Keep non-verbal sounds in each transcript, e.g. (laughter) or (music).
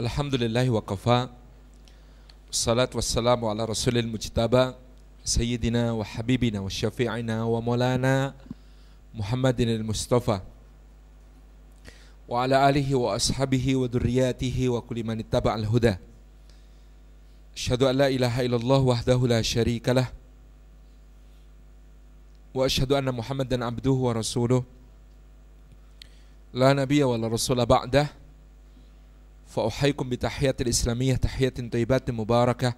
الحمد لله وكفى والصلاة والسلام على رسول المجتبى سيدنا وحبيبنا وشفيعنا ومولانا محمد المصطفى وعلى آله وأصحابه وذرياته وكل من اتبع الهدى أشهد أن لا إله إلا الله وحده لا شريك له وأشهد أن محمدا عبده ورسوله لا نبي ولا رسول بعده فأحييكم بتحية الإسلامية تحية طيبات مباركة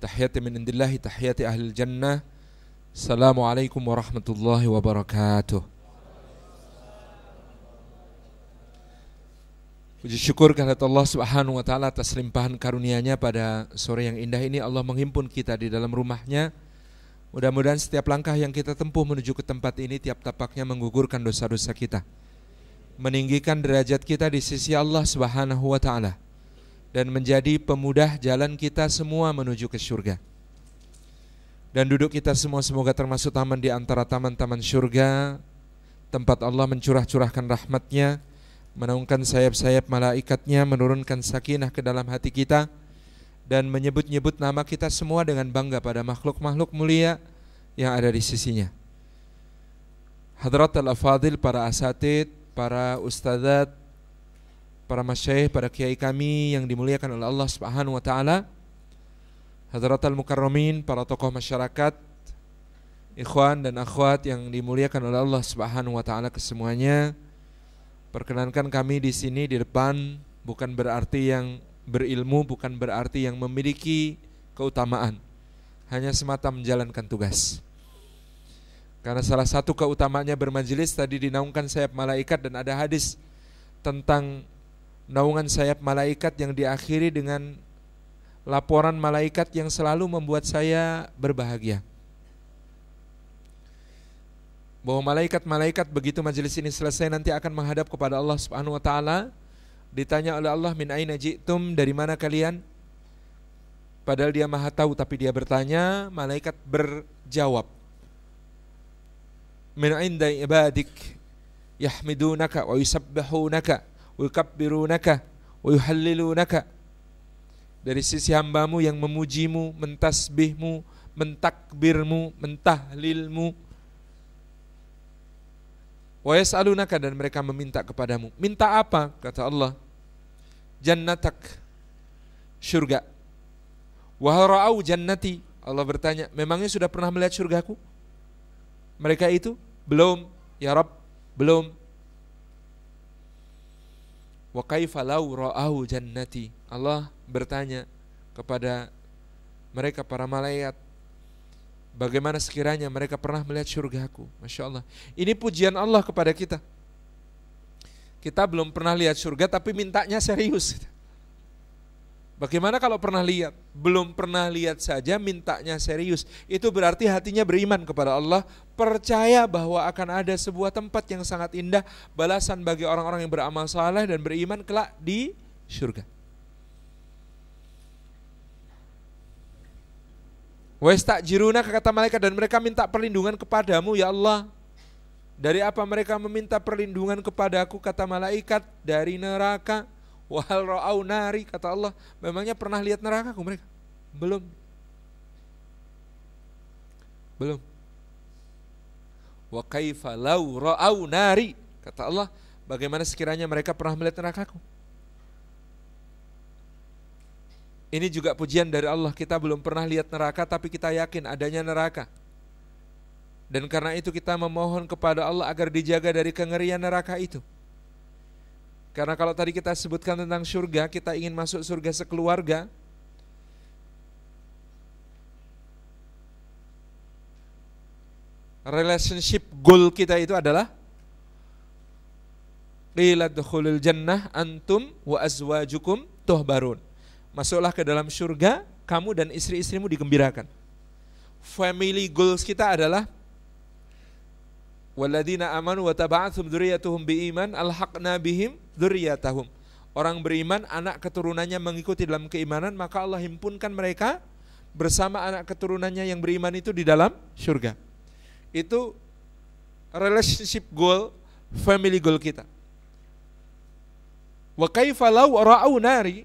تحية من عند الله تحية أهل الجنة السلام عليكم ورحمة الله وبركاته Puji syukur kehadirat Allah Subhanahu wa taala atas limpahan karunia-Nya pada sore yang indah ini Allah menghimpun kita di dalam rumahnya. Mudah-mudahan setiap langkah yang kita tempuh menuju ke tempat ini tiap tapaknya menggugurkan dosa-dosa kita meninggikan derajat kita di sisi Allah Subhanahu wa taala dan menjadi pemudah jalan kita semua menuju ke surga. Dan duduk kita semua semoga termasuk taman di antara taman-taman surga tempat Allah mencurah-curahkan rahmatnya menaungkan sayap-sayap malaikatnya menurunkan sakinah ke dalam hati kita dan menyebut-nyebut nama kita semua dengan bangga pada makhluk-makhluk mulia yang ada di sisinya. Hadrat al Fadil para asatid, para ustadzat, para masyaih, para kiai kami yang dimuliakan oleh Allah Subhanahu wa taala. Al mukarramin, para tokoh masyarakat, ikhwan dan akhwat yang dimuliakan oleh Allah Subhanahu wa taala kesemuanya. Perkenankan kami di sini di depan bukan berarti yang berilmu, bukan berarti yang memiliki keutamaan. Hanya semata menjalankan tugas. Karena salah satu keutamanya bermajelis tadi dinaungkan sayap malaikat dan ada hadis tentang naungan sayap malaikat yang diakhiri dengan laporan malaikat yang selalu membuat saya berbahagia. Bahwa malaikat-malaikat begitu majelis ini selesai nanti akan menghadap kepada Allah Subhanahu wa taala, ditanya oleh Allah min aina ji'tum, dari mana kalian? Padahal dia Maha tahu tapi dia bertanya, malaikat berjawab min عند ibadik يحمدونك ويسبحونك ويكبرونك ويحللونك dari sisi hambamu yang memujimu, mentasbihmu, mentakbirmu, mentahlilmu wa yas'alunaka dan mereka meminta kepadamu. Minta apa? Kata Allah. Jannatak surga. Wa jannati. Allah bertanya, memangnya sudah pernah melihat surgaku? mereka itu? Belum, ya Rob, belum. Wa kaifa law ra'ahu jannati? Allah bertanya kepada mereka para malaikat Bagaimana sekiranya mereka pernah melihat Aku Masya Allah Ini pujian Allah kepada kita Kita belum pernah lihat surga tapi mintanya serius Bagaimana kalau pernah lihat? Belum pernah lihat saja mintanya serius. Itu berarti hatinya beriman kepada Allah, percaya bahwa akan ada sebuah tempat yang sangat indah, balasan bagi orang-orang yang beramal saleh dan beriman kelak di surga. Westa jiruna kata malaikat dan mereka minta perlindungan kepadamu ya Allah. Dari apa mereka meminta perlindungan kepadaku kata malaikat dari neraka Wahal ra'au nari kata Allah, memangnya pernah lihat neraka kok mereka? Belum. Belum. Wa kaifa law ra'au nari kata Allah, bagaimana sekiranya mereka pernah melihat neraka kok? Ini juga pujian dari Allah, kita belum pernah lihat neraka tapi kita yakin adanya neraka. Dan karena itu kita memohon kepada Allah agar dijaga dari kengerian neraka itu. Karena kalau tadi kita sebutkan tentang surga, kita ingin masuk surga sekeluarga. Relationship goal kita itu adalah Qila jannah antum wa azwajukum tuhbarun. Masuklah ke dalam surga, kamu dan istri-istrimu digembirakan. Family goals kita adalah waladina amanu wa taba'athum biiman alhaqna bihim dzurriyyatahum. Orang beriman anak keturunannya mengikuti dalam keimanan maka Allah himpunkan mereka bersama anak keturunannya yang beriman itu di dalam surga. Itu relationship goal, family goal kita. Wa kaifa ra'au nari?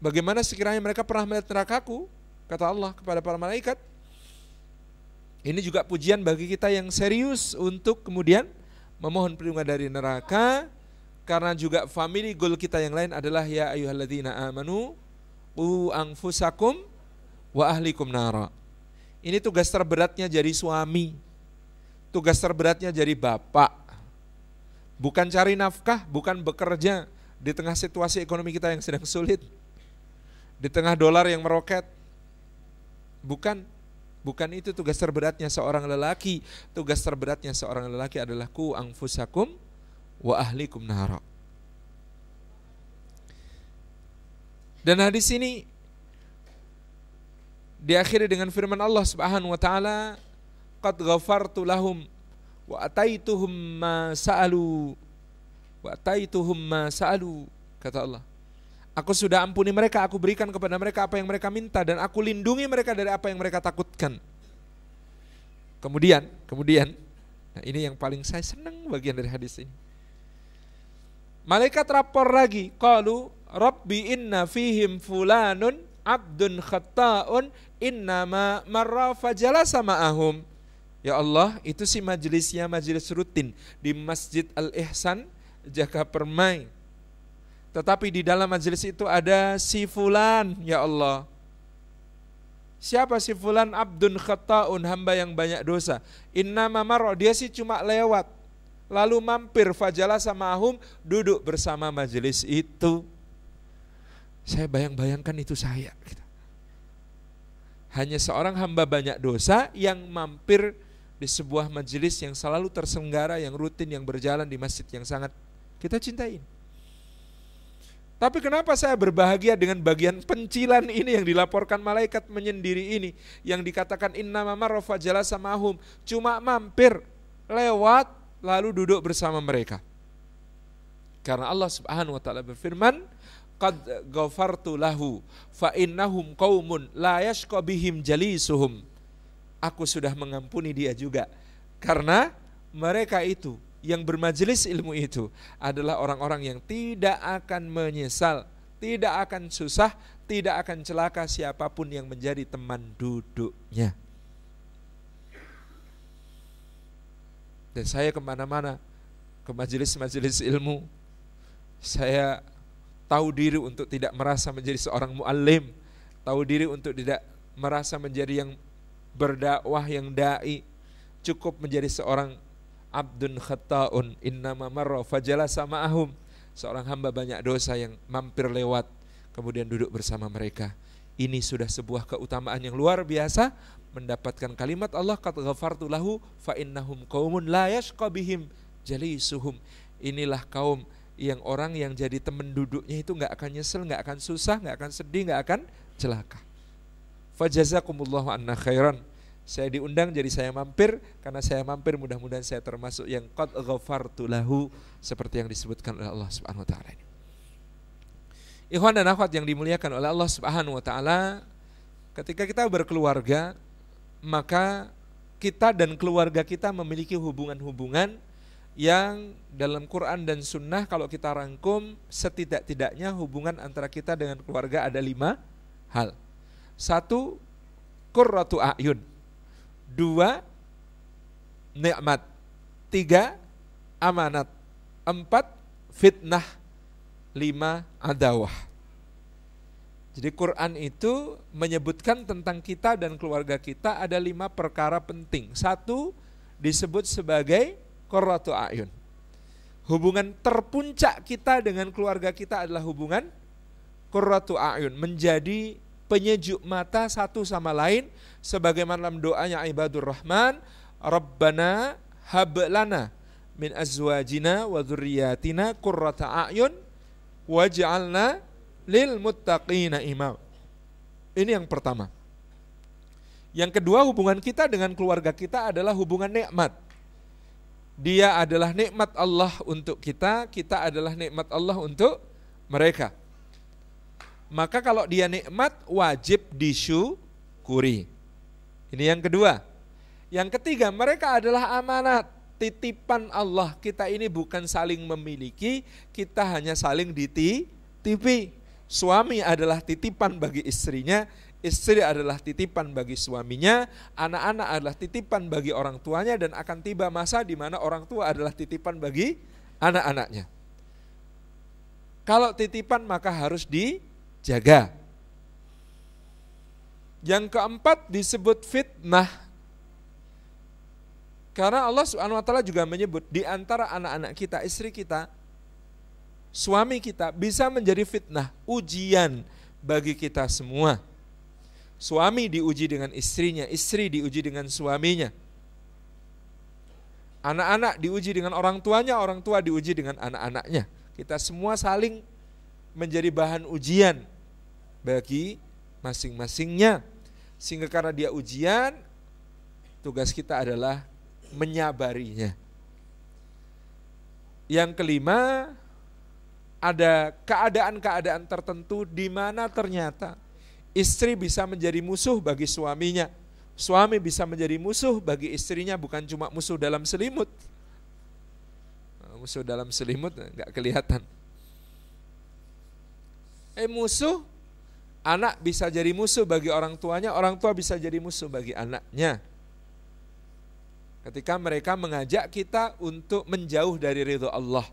Bagaimana sekiranya mereka pernah melihat nerakaku? Kata Allah kepada para malaikat, ini juga pujian bagi kita yang serius untuk kemudian memohon perlindungan dari neraka karena juga family goal kita yang lain adalah ya ayyuhalladzina amanu u anfusakum wa ahlikum nara. Ini tugas terberatnya jadi suami. Tugas terberatnya jadi bapak. Bukan cari nafkah, bukan bekerja di tengah situasi ekonomi kita yang sedang sulit. Di tengah dolar yang meroket. Bukan Bukan itu tugas terberatnya seorang lelaki. Tugas terberatnya seorang lelaki adalah ku angfusakum wa ahlikum nahara. Dan hadis ini diakhiri dengan firman Allah Subhanahu wa taala, "Qad ghafartu lahum wa ataituhum ma sa'alu wa ataituhum ma sa'alu." Kata Allah, Aku sudah ampuni mereka, aku berikan kepada mereka apa yang mereka minta dan aku lindungi mereka dari apa yang mereka takutkan. Kemudian, kemudian, nah ini yang paling saya senang bagian dari hadis ini. Malaikat rapor lagi, qalu Rabbi inna fihim fulanun abdun khatta'un innama marra fajalasa ma'ahum. Ya Allah, itu si majelisnya majelis rutin di Masjid Al-Ihsan Jaka Permai tetapi di dalam majelis itu ada si fulan, ya Allah. Siapa si fulan abdun khata'un hamba yang banyak dosa. Inna mamar dia sih cuma lewat. Lalu mampir fajalah sama ahum duduk bersama majelis itu. Saya bayang-bayangkan itu saya. Gitu. Hanya seorang hamba banyak dosa yang mampir di sebuah majelis yang selalu tersenggara, yang rutin, yang berjalan di masjid yang sangat kita cintain. Tapi kenapa saya berbahagia dengan bagian pencilan ini yang dilaporkan malaikat menyendiri ini yang dikatakan innama marrafa jalasa mahum cuma mampir lewat lalu duduk bersama mereka. Karena Allah Subhanahu wa taala berfirman qad ghafartu lahu fa innahum qaumun la yashqa bihim jalisuhum. Aku sudah mengampuni dia juga karena mereka itu yang bermajelis ilmu itu adalah orang-orang yang tidak akan menyesal, tidak akan susah, tidak akan celaka siapapun yang menjadi teman duduknya. Dan saya kemana-mana, ke majelis-majelis ilmu, saya tahu diri untuk tidak merasa menjadi seorang muallim, tahu diri untuk tidak merasa menjadi yang berdakwah, yang da'i, cukup menjadi seorang abdun khattaun innama marra sama ahum seorang hamba banyak dosa yang mampir lewat kemudian duduk bersama mereka ini sudah sebuah keutamaan yang luar biasa mendapatkan kalimat Allah qad ghafartu lahu fa innahum qaumun la yashqa bihim jalisuhum inilah kaum yang orang yang jadi teman duduknya itu nggak akan nyesel, nggak akan susah, nggak akan sedih, nggak akan celaka. Fajazakumullahu anna khairan saya diundang jadi saya mampir karena saya mampir mudah-mudahan saya termasuk yang qad ghafartu lahu seperti yang disebutkan oleh Allah Subhanahu wa taala ini. Ikhwan dan akhwat yang dimuliakan oleh Allah Subhanahu wa taala, ketika kita berkeluarga maka kita dan keluarga kita memiliki hubungan-hubungan yang dalam Quran dan Sunnah kalau kita rangkum setidak-tidaknya hubungan antara kita dengan keluarga ada lima hal. Satu, kurratu ayun dua nikmat, tiga amanat, empat fitnah, lima adawah. Jadi Quran itu menyebutkan tentang kita dan keluarga kita ada lima perkara penting. Satu disebut sebagai koratu ayun. Hubungan terpuncak kita dengan keluarga kita adalah hubungan koratu ayun, menjadi penyejuk mata satu sama lain sebagaimana dalam doanya ibadur rahman rabbana hablana min azwajina wa dzurriyyatina qurrata a'yun waj'alna lil muttaqina imam ini yang pertama yang kedua hubungan kita dengan keluarga kita adalah hubungan nikmat dia adalah nikmat Allah untuk kita kita adalah nikmat Allah untuk mereka maka kalau dia nikmat wajib disyukuri. Ini yang kedua. Yang ketiga, mereka adalah amanat, titipan Allah. Kita ini bukan saling memiliki, kita hanya saling dititipi. Suami adalah titipan bagi istrinya, istri adalah titipan bagi suaminya, anak-anak adalah titipan bagi orang tuanya dan akan tiba masa di mana orang tua adalah titipan bagi anak-anaknya. Kalau titipan maka harus di jaga. Yang keempat disebut fitnah. Karena Allah Subhanahu wa taala juga menyebut di antara anak-anak kita, istri kita, suami kita bisa menjadi fitnah, ujian bagi kita semua. Suami diuji dengan istrinya, istri diuji dengan suaminya. Anak-anak diuji dengan orang tuanya, orang tua diuji dengan anak-anaknya. Kita semua saling menjadi bahan ujian bagi masing-masingnya. Sehingga karena dia ujian, tugas kita adalah menyabarinya. Yang kelima, ada keadaan-keadaan tertentu di mana ternyata istri bisa menjadi musuh bagi suaminya. Suami bisa menjadi musuh bagi istrinya, bukan cuma musuh dalam selimut. Musuh dalam selimut nggak kelihatan Eh musuh, anak bisa jadi musuh bagi orang tuanya, orang tua bisa jadi musuh bagi anaknya. Ketika mereka mengajak kita untuk menjauh dari ridho Allah,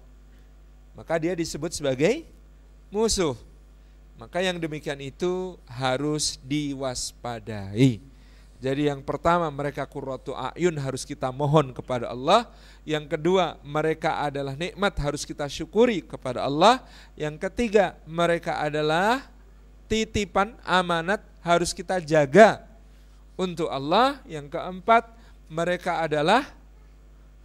maka dia disebut sebagai musuh. Maka yang demikian itu harus diwaspadai. Jadi yang pertama mereka kurratu ayun harus kita mohon kepada Allah. Yang kedua mereka adalah nikmat harus kita syukuri kepada Allah. Yang ketiga mereka adalah titipan amanat harus kita jaga untuk Allah. Yang keempat mereka adalah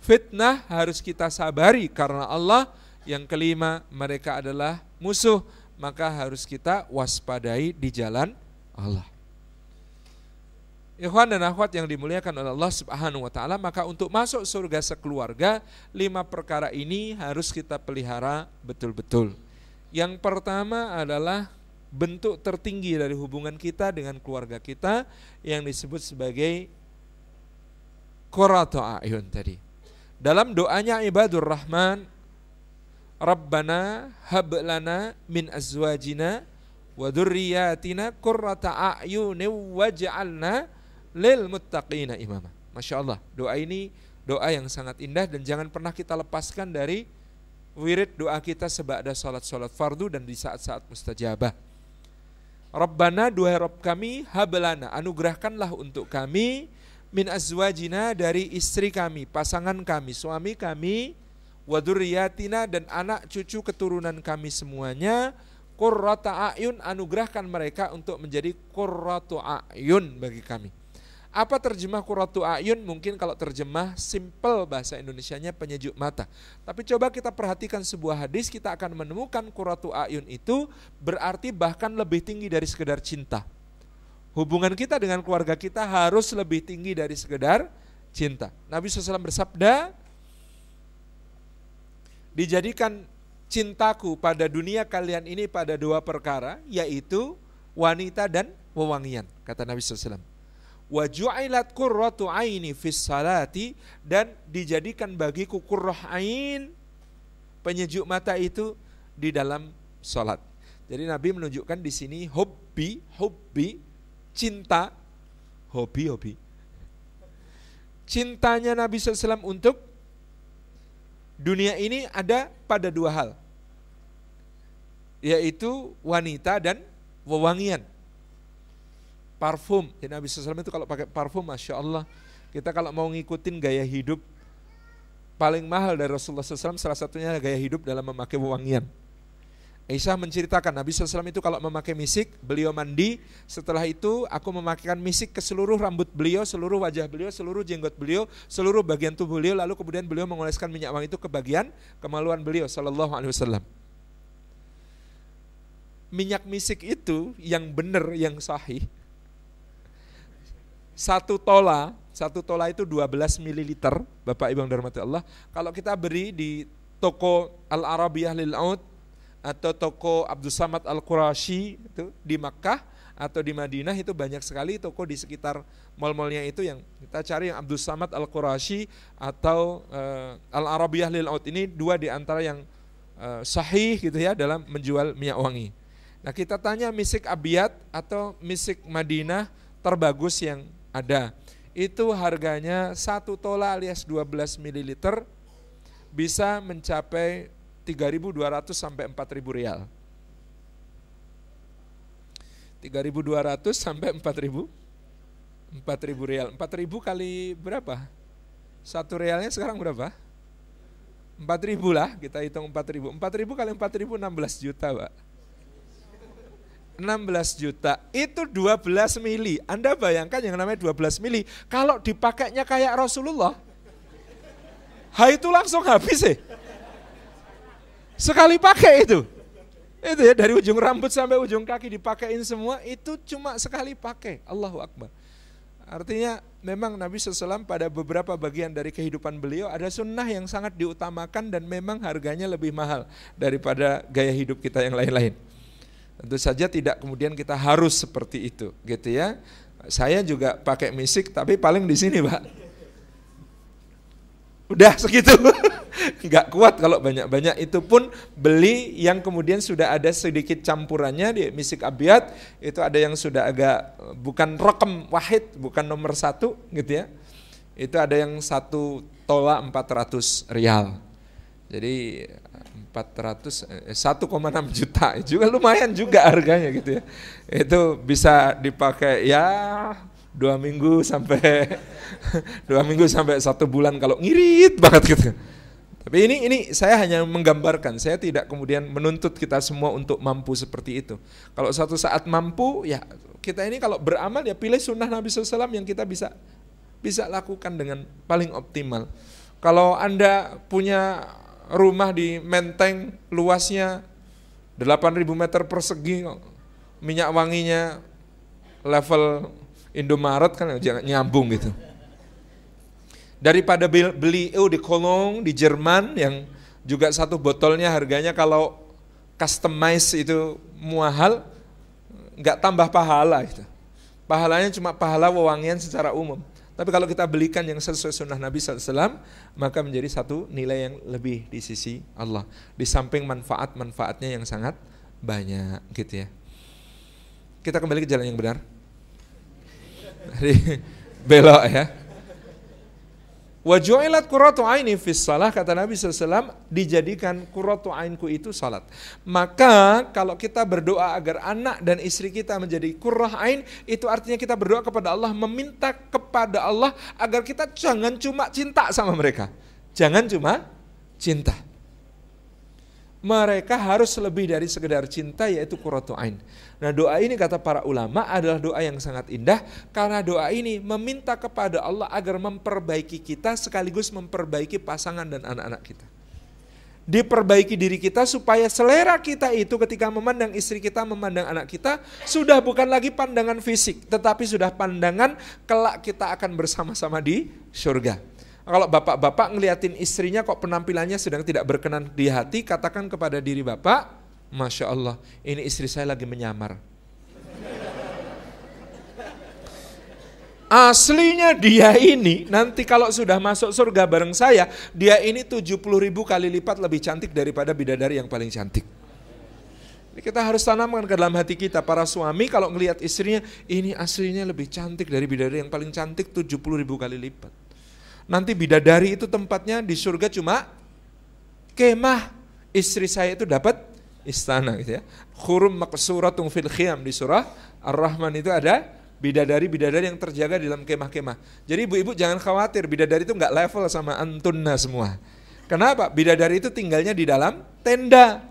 fitnah harus kita sabari karena Allah. Yang kelima mereka adalah musuh maka harus kita waspadai di jalan Allah. Ikhwan dan akhwat yang dimuliakan oleh Allah Subhanahu wa taala, maka untuk masuk surga sekeluarga, lima perkara ini harus kita pelihara betul-betul. Yang pertama adalah bentuk tertinggi dari hubungan kita dengan keluarga kita yang disebut sebagai qurratu ayun tadi. Dalam doanya ibadur rahman Rabbana hab lana min azwajina wa dzurriyyatina qurrata a'yunin waj'alna lil muttaqina imama. Masya Allah, doa ini doa yang sangat indah dan jangan pernah kita lepaskan dari wirid doa kita sebada salat-salat fardu dan di saat-saat mustajabah. Rabbana dua Rabb kami hablana anugerahkanlah untuk kami min azwajina dari istri kami, pasangan kami, suami kami, waduriyatina dan anak cucu keturunan kami semuanya qurrata ayun anugerahkan mereka untuk menjadi qurratu ayun bagi kami apa terjemah kuratu ayun? Mungkin kalau terjemah simple bahasa Indonesianya penyejuk mata. Tapi coba kita perhatikan sebuah hadis, kita akan menemukan kuratu ayun itu berarti bahkan lebih tinggi dari sekedar cinta. Hubungan kita dengan keluarga kita harus lebih tinggi dari sekedar cinta. Nabi SAW bersabda, dijadikan cintaku pada dunia kalian ini pada dua perkara, yaitu wanita dan wewangian, kata Nabi SAW wa ju'ilat aini fis salati dan dijadikan bagiku kurroh ain penyejuk mata itu di dalam salat. Jadi Nabi menunjukkan di sini hobi, hobi, cinta, hobi, hobi. Cintanya Nabi SAW untuk dunia ini ada pada dua hal, yaitu wanita dan wewangian parfum. Jadi ya, Nabi SAW itu kalau pakai parfum, Masya Allah, kita kalau mau ngikutin gaya hidup paling mahal dari Rasulullah SAW salah satunya gaya hidup dalam memakai wewangian. Aisyah menceritakan Nabi SAW itu kalau memakai misik, beliau mandi, setelah itu aku memakaikan misik ke seluruh rambut beliau, seluruh wajah beliau, seluruh jenggot beliau, seluruh bagian tubuh beliau, lalu kemudian beliau mengoleskan minyak wangi itu ke bagian kemaluan beliau Sallallahu Alaihi Wasallam. Minyak misik itu yang benar, yang sahih, satu tola, satu tola itu 12 ml, Bapak Ibu yang Allah. Kalau kita beri di toko Al-Arabiyah Lil Aud atau toko Abdul Samad Al-Qurashi itu di Makkah atau di Madinah itu banyak sekali toko di sekitar mal-malnya itu yang kita cari yang Abdul Samad Al-Qurashi atau uh, eh, Al-Arabiyah Lil Aud ini dua di antara yang uh, sahih gitu ya dalam menjual minyak wangi. Nah, kita tanya misik Abiyat atau misik Madinah terbagus yang ada. Itu harganya satu tola alias 12 ml bisa mencapai 3.200 sampai 4.000 rial. 3.200 sampai 4.000 4.000 rial. 4.000 kali berapa? Satu realnya sekarang berapa? 4.000 lah, kita hitung 4.000. 4.000 kali 4.000 16 juta, Pak. 16 juta itu 12 mili. Anda bayangkan yang namanya 12 mili kalau dipakainya kayak Rasulullah. Ha itu langsung habis Eh. Sekali pakai itu. Itu ya dari ujung rambut sampai ujung kaki dipakein semua itu cuma sekali pakai. Allahu Akbar. Artinya memang Nabi SAW pada beberapa bagian dari kehidupan beliau ada sunnah yang sangat diutamakan dan memang harganya lebih mahal daripada gaya hidup kita yang lain-lain. Tentu saja tidak kemudian kita harus seperti itu, gitu ya. Saya juga pakai misik tapi paling di sini, Pak. Udah segitu. (laughs) Nggak kuat kalau banyak-banyak itu pun beli yang kemudian sudah ada sedikit campurannya di misik abiat itu ada yang sudah agak bukan rekem wahid, bukan nomor satu gitu ya. Itu ada yang satu tola 400 rial jadi 400 eh, koma 1,6 juta (laughs) juga lumayan juga harganya gitu ya. Itu bisa dipakai ya dua minggu sampai (laughs) dua minggu sampai satu bulan kalau ngirit banget gitu. Tapi ini ini saya hanya menggambarkan, saya tidak kemudian menuntut kita semua untuk mampu seperti itu. Kalau satu saat mampu, ya kita ini kalau beramal ya pilih sunnah Nabi SAW yang kita bisa bisa lakukan dengan paling optimal. Kalau anda punya rumah di Menteng luasnya 8000 meter persegi minyak wanginya level Indomaret kan nyambung gitu daripada beli EU oh, di Kolong di Jerman yang juga satu botolnya harganya kalau customize itu muahal nggak tambah pahala itu pahalanya cuma pahala wewangian secara umum tapi kalau kita belikan yang sesuai sunnah Nabi SAW, maka menjadi satu nilai yang lebih di sisi Allah. Di samping manfaat-manfaatnya yang sangat banyak gitu ya. Kita kembali ke jalan yang benar. (laughs) belok ya. Wa kuratu aini fis salah kata Nabi SAW dijadikan kuratu ainku itu salat. Maka kalau kita berdoa agar anak dan istri kita menjadi kurah ain itu artinya kita berdoa kepada Allah meminta kepada Allah agar kita jangan cuma cinta sama mereka. Jangan cuma cinta mereka harus lebih dari sekedar cinta yaitu kurotu ain. Nah, doa ini kata para ulama adalah doa yang sangat indah karena doa ini meminta kepada Allah agar memperbaiki kita sekaligus memperbaiki pasangan dan anak-anak kita. Diperbaiki diri kita supaya selera kita itu ketika memandang istri kita, memandang anak kita sudah bukan lagi pandangan fisik, tetapi sudah pandangan kelak kita akan bersama-sama di surga. Kalau bapak-bapak ngeliatin istrinya kok penampilannya sedang tidak berkenan di hati, katakan kepada diri bapak, Masya Allah, ini istri saya lagi menyamar. Aslinya dia ini nanti kalau sudah masuk surga bareng saya, dia ini 70 ribu kali lipat lebih cantik daripada bidadari yang paling cantik. Kita harus tanamkan ke dalam hati kita para suami kalau ngelihat istrinya ini aslinya lebih cantik dari bidadari yang paling cantik 70 ribu kali lipat nanti bidadari itu tempatnya di surga cuma kemah istri saya itu dapat istana gitu ya. Khurum maksuratung fil khiyam di surah Ar-Rahman itu ada bidadari-bidadari yang terjaga di dalam kemah-kemah. Jadi ibu-ibu jangan khawatir, bidadari itu nggak level sama antunna semua. Kenapa? Bidadari itu tinggalnya di dalam tenda.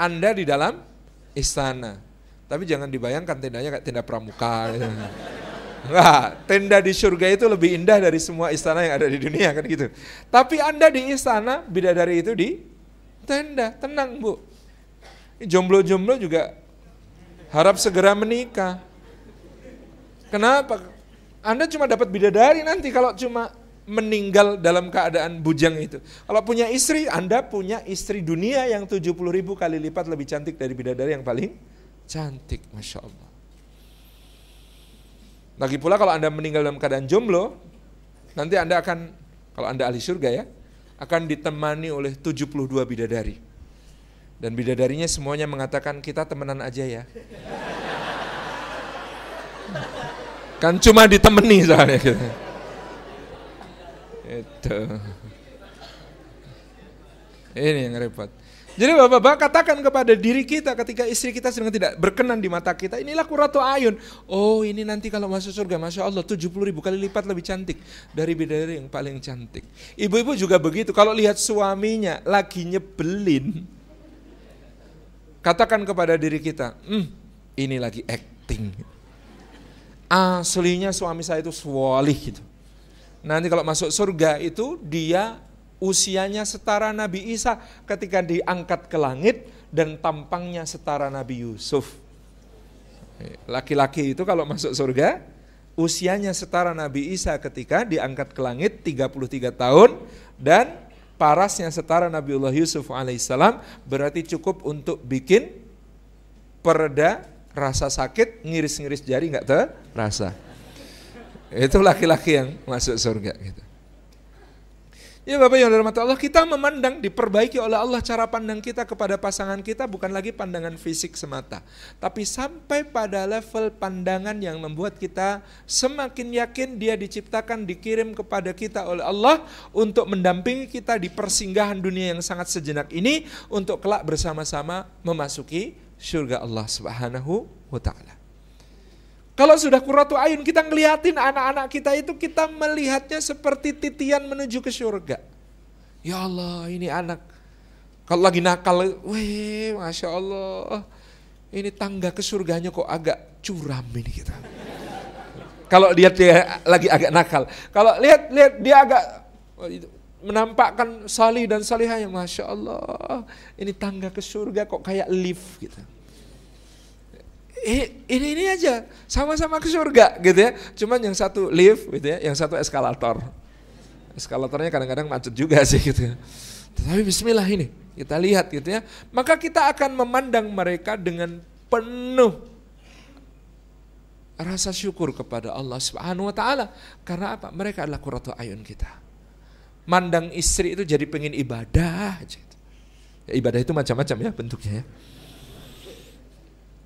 Anda di dalam istana. Tapi jangan dibayangkan tendanya kayak tenda pramuka. Gitu. (laughs) Nah, tenda di surga itu lebih indah dari semua istana yang ada di dunia kan gitu. Tapi Anda di istana, bidadari itu di tenda. Tenang, Bu. Jomblo-jomblo juga harap segera menikah. Kenapa? Anda cuma dapat bidadari nanti kalau cuma meninggal dalam keadaan bujang itu. Kalau punya istri, Anda punya istri dunia yang 70 ribu kali lipat lebih cantik dari bidadari yang paling cantik. Masya Allah. Lagi pula kalau Anda meninggal dalam keadaan jomblo, nanti Anda akan, kalau Anda ahli surga ya, akan ditemani oleh 72 bidadari. Dan bidadarinya semuanya mengatakan kita temenan aja ya. kan cuma ditemani soalnya gitu. Itu. Ini yang repot. Jadi Bapak-bapak katakan kepada diri kita ketika istri kita sedang tidak berkenan di mata kita, inilah kuratu ayun. Oh ini nanti kalau masuk surga, Masya Allah 70 ribu kali lipat lebih cantik dari bidadari yang paling cantik. Ibu-ibu juga begitu, kalau lihat suaminya lagi nyebelin, katakan kepada diri kita, hmm, ini lagi acting. Aslinya suami saya itu swalih gitu. Nanti kalau masuk surga itu dia usianya setara Nabi Isa ketika diangkat ke langit dan tampangnya setara Nabi Yusuf. Laki-laki itu kalau masuk surga usianya setara Nabi Isa ketika diangkat ke langit 33 tahun dan parasnya setara Nabiullah Yusuf alaihissalam berarti cukup untuk bikin pereda rasa sakit ngiris-ngiris jari nggak terasa. Itu laki-laki yang masuk surga gitu. Ya Bapak yang dirahmati Allah, kita memandang diperbaiki oleh Allah cara pandang kita kepada pasangan kita bukan lagi pandangan fisik semata. Tapi sampai pada level pandangan yang membuat kita semakin yakin dia diciptakan, dikirim kepada kita oleh Allah untuk mendampingi kita di persinggahan dunia yang sangat sejenak ini untuk kelak bersama-sama memasuki surga Allah Subhanahu wa taala. Kalau sudah kuratu ayun, kita ngeliatin anak-anak kita itu, kita melihatnya seperti titian menuju ke surga. Ya Allah, ini anak. Kalau lagi nakal, weh, Masya Allah. Ini tangga ke surganya kok agak curam ini kita. Kalau lihat dia lagi agak nakal. Kalau lihat, lihat dia agak oh, menampakkan salih dan salihah yang Masya Allah. Ini tangga ke surga kok kayak lift gitu. Eh, ini ini aja sama-sama ke surga gitu ya cuman yang satu lift gitu ya yang satu eskalator eskalatornya kadang-kadang macet juga (laughs) sih gitu ya. tetapi Bismillah ini kita lihat gitu ya maka kita akan memandang mereka dengan penuh rasa syukur kepada Allah Subhanahu wa taala karena apa mereka adalah kuratu ayun kita mandang istri itu jadi pengen ibadah aja gitu. ya, ibadah itu macam-macam ya bentuknya ya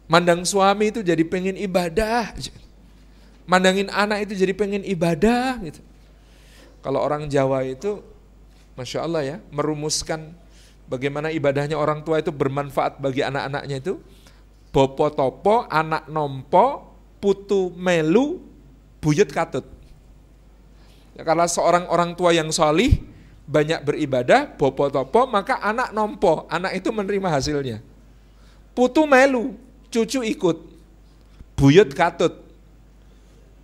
Mandang suami itu jadi pengen ibadah. Mandangin anak itu jadi pengen ibadah gitu. Kalau orang Jawa itu, Masya Allah ya, merumuskan bagaimana ibadahnya orang tua itu bermanfaat bagi anak-anaknya itu. Bopo topo, anak nompo, putu melu, buyut katut. Ya, karena seorang orang tua yang solih, banyak beribadah, bopo topo, maka anak nompo, anak itu menerima hasilnya. Putu melu, cucu ikut, buyut katut,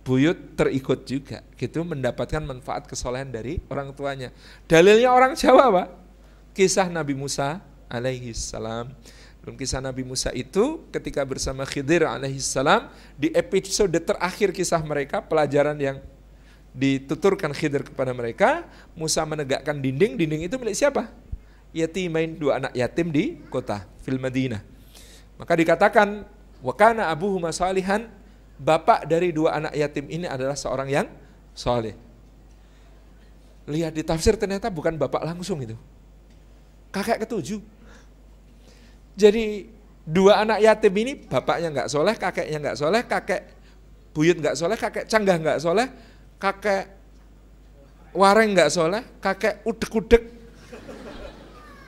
buyut terikut juga, gitu mendapatkan manfaat kesolehan dari orang tuanya. Dalilnya orang Jawa, Pak. Kisah Nabi Musa alaihi salam. Dan kisah Nabi Musa itu ketika bersama Khidir alaihi salam di episode terakhir kisah mereka pelajaran yang dituturkan Khidir kepada mereka, Musa menegakkan dinding, dinding itu milik siapa? Yatimain dua anak yatim di kota Fil Madinah. Maka dikatakan wakana Abu abuhuma salihan, bapak dari dua anak yatim ini adalah seorang yang soleh. Lihat di tafsir ternyata bukan bapak langsung itu. Kakek ketujuh. Jadi dua anak yatim ini bapaknya nggak soleh, kakeknya nggak soleh, kakek buyut nggak soleh, kakek canggah nggak soleh, kakek wareng nggak soleh, kakek udek-udek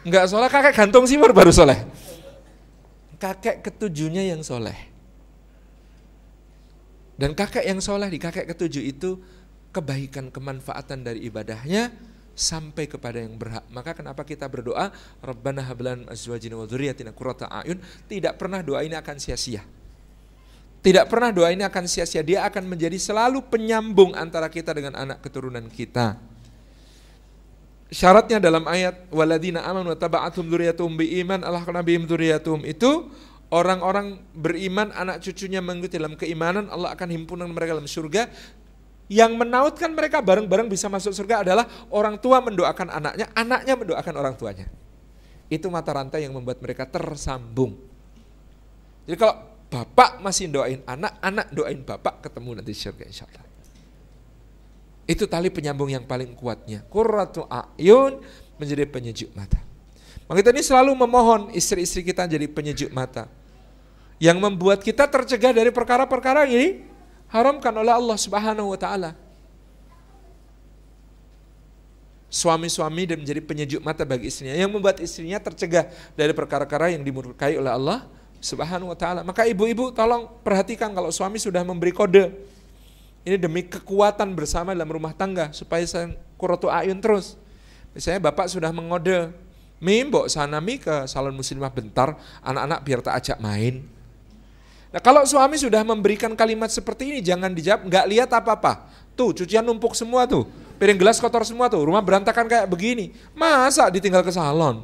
nggak soleh, kakek gantung simur baru soleh kakek ketujuhnya yang soleh. Dan kakek yang soleh di kakek ketujuh itu kebaikan kemanfaatan dari ibadahnya sampai kepada yang berhak. Maka kenapa kita berdoa Rabbana hablan azwajina wa dzurriyyatina qurrata a'yun, tidak pernah doa ini akan sia-sia. Tidak pernah doa ini akan sia-sia. Dia akan menjadi selalu penyambung antara kita dengan anak keturunan kita syaratnya dalam ayat waladina amanu taba'athum dzurriyyatuhum biiman Allah bihim dzurriyyatuhum itu orang-orang beriman anak cucunya mengikuti dalam keimanan Allah akan himpunan mereka dalam surga yang menautkan mereka bareng-bareng bisa masuk surga adalah orang tua mendoakan anaknya, anaknya mendoakan orang tuanya. Itu mata rantai yang membuat mereka tersambung. Jadi kalau bapak masih doain anak, anak doain bapak ketemu nanti surga insya itu tali penyambung yang paling kuatnya. Qurratu ayun menjadi penyejuk mata. Maka kita ini selalu memohon istri-istri kita jadi penyejuk mata. Yang membuat kita tercegah dari perkara-perkara ini haramkan oleh Allah Subhanahu wa taala. Suami-suami dan menjadi penyejuk mata bagi istrinya yang membuat istrinya tercegah dari perkara-perkara yang dimurkai oleh Allah Subhanahu wa taala. Maka ibu-ibu tolong perhatikan kalau suami sudah memberi kode ini demi kekuatan bersama dalam rumah tangga supaya saya kurotu ayun terus. Misalnya bapak sudah mengode, mimbo sana mi ke salon muslimah bentar, anak-anak biar tak ajak main. Nah kalau suami sudah memberikan kalimat seperti ini, jangan dijawab, nggak lihat apa-apa. Tuh cucian numpuk semua tuh, piring gelas kotor semua tuh, rumah berantakan kayak begini. Masa ditinggal ke salon?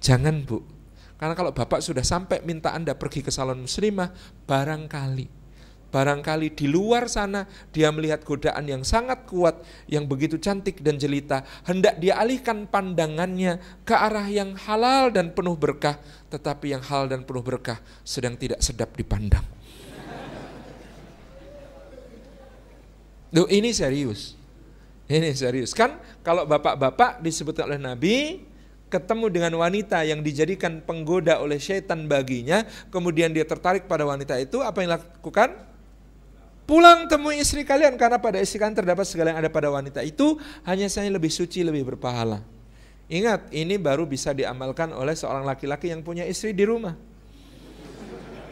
Jangan bu, karena kalau bapak sudah sampai minta anda pergi ke salon muslimah, barangkali Barangkali di luar sana dia melihat godaan yang sangat kuat, yang begitu cantik dan jelita. Hendak dia alihkan pandangannya ke arah yang halal dan penuh berkah, tetapi yang halal dan penuh berkah sedang tidak sedap dipandang. Duh, ini serius. Ini serius kan kalau bapak-bapak disebut oleh Nabi ketemu dengan wanita yang dijadikan penggoda oleh setan baginya, kemudian dia tertarik pada wanita itu, apa yang lakukan? Pulang temui istri kalian karena pada istri kalian terdapat segala yang ada pada wanita itu hanya saya lebih suci lebih berpahala. Ingat ini baru bisa diamalkan oleh seorang laki-laki yang punya istri di rumah.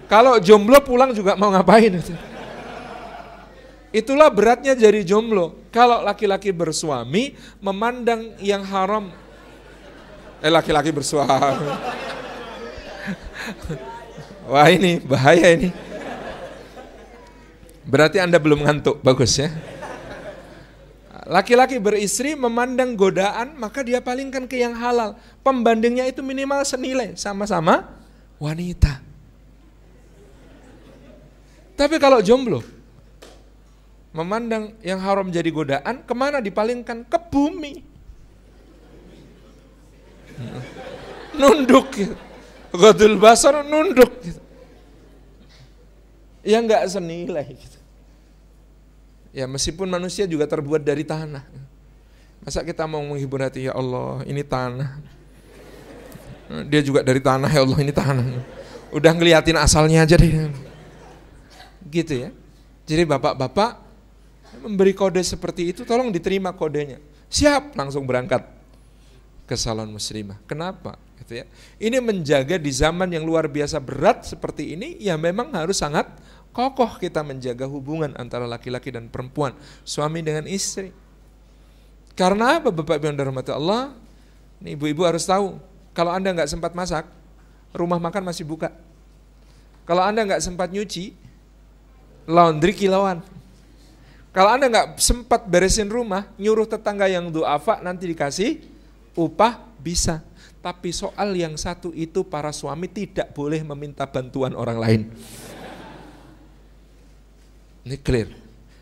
Kalau jomblo pulang juga mau ngapain? Itulah beratnya jadi jomblo. Kalau laki-laki bersuami memandang yang haram, eh laki-laki bersuami. (laughs) Wah ini bahaya ini. Berarti Anda belum ngantuk, bagus ya. Laki-laki beristri memandang godaan, maka dia palingkan ke yang halal. Pembandingnya itu minimal senilai, sama-sama wanita. Tapi kalau jomblo, memandang yang haram jadi godaan, kemana dipalingkan? Ke bumi. Nunduk gitu. Godul basar nunduk gitu. Ya nggak senilai gitu. Ya meskipun manusia juga terbuat dari tanah. Masa kita mau menghibur hati ya Allah ini tanah. Dia juga dari tanah ya Allah ini tanah. Udah ngeliatin asalnya aja deh. Gitu ya. Jadi bapak-bapak memberi kode seperti itu tolong diterima kodenya. Siap langsung berangkat ke salon muslimah. Kenapa? Gitu ya. Ini menjaga di zaman yang luar biasa berat seperti ini ya memang harus sangat kokoh kita menjaga hubungan antara laki-laki dan perempuan, suami dengan istri. Karena apa Bapak Ibu yang dirahmati Allah? Ini ibu-ibu harus tahu, kalau Anda nggak sempat masak, rumah makan masih buka. Kalau Anda nggak sempat nyuci, laundry kilauan. Kalau Anda nggak sempat beresin rumah, nyuruh tetangga yang duafa nanti dikasih upah bisa. Tapi soal yang satu itu para suami tidak boleh meminta bantuan orang lain. Ini clear,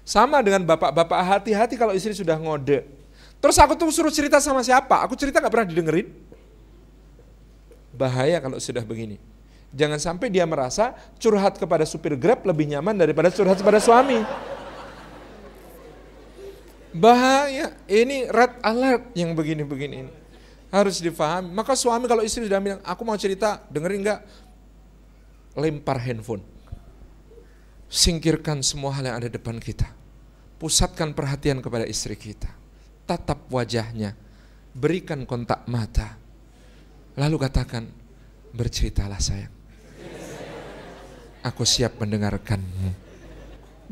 Sama dengan bapak-bapak hati-hati kalau istri sudah ngode. Terus aku tuh suruh cerita sama siapa? Aku cerita nggak pernah didengerin. Bahaya kalau sudah begini. Jangan sampai dia merasa curhat kepada supir Grab lebih nyaman daripada curhat kepada suami. Bahaya. Ini red alert yang begini-begini ini. Harus difahami. Maka suami kalau istri sudah bilang, aku mau cerita, dengerin nggak? Lempar handphone. Singkirkan semua hal yang ada depan kita. Pusatkan perhatian kepada istri kita. Tatap wajahnya. Berikan kontak mata. Lalu katakan, berceritalah sayang. Aku siap mendengarkanmu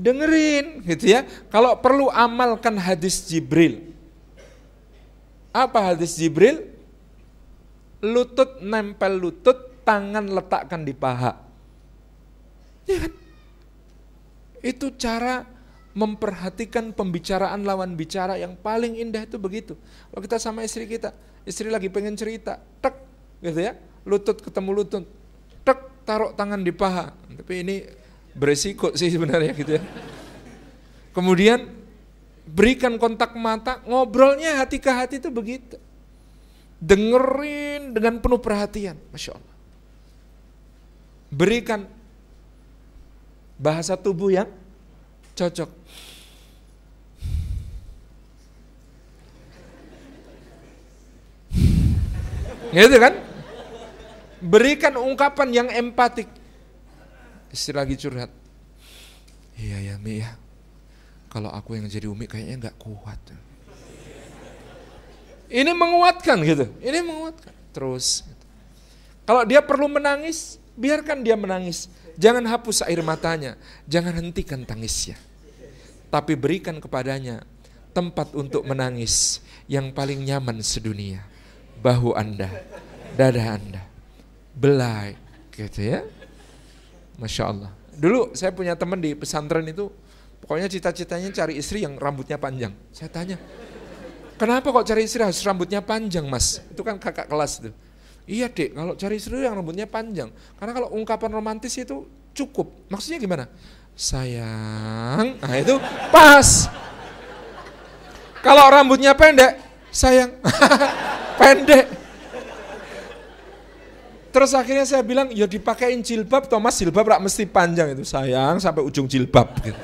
dengerin gitu ya. Kalau perlu amalkan hadis Jibril. Apa hadis Jibril? Lutut nempel lutut, tangan letakkan di paha. Ya kan? Itu cara memperhatikan pembicaraan lawan bicara yang paling indah itu begitu. Kalau kita sama istri kita, istri lagi pengen cerita, tek gitu ya, lutut ketemu lutut, tek taruh tangan di paha. Tapi ini beresiko sih sebenarnya gitu ya. Kemudian berikan kontak mata, ngobrolnya hati ke hati itu begitu. Dengerin dengan penuh perhatian, Masya Allah. Berikan bahasa tubuh yang cocok. Gitu kan? Berikan ungkapan yang empatik. Istri lagi curhat. Iya ya Mi ya. Kalau aku yang jadi Umi kayaknya nggak kuat. Ini menguatkan gitu. Ini menguatkan. Terus. Gitu. Kalau dia perlu menangis, biarkan dia menangis. Jangan hapus air matanya, jangan hentikan tangisnya. Tapi berikan kepadanya tempat untuk menangis yang paling nyaman sedunia. Bahu Anda, dada Anda, belai gitu ya. Masya Allah. Dulu saya punya teman di pesantren itu, pokoknya cita-citanya cari istri yang rambutnya panjang. Saya tanya, kenapa kok cari istri harus rambutnya panjang mas? Itu kan kakak kelas tuh. Iya dek, kalau cari seru yang rambutnya panjang. Karena kalau ungkapan romantis itu cukup. Maksudnya gimana? Sayang, nah itu pas. Kalau rambutnya pendek, sayang, (laughs) pendek. Terus akhirnya saya bilang, ya dipakein jilbab, Thomas jilbab rak mesti panjang itu. Sayang, sampai ujung jilbab. Gitu.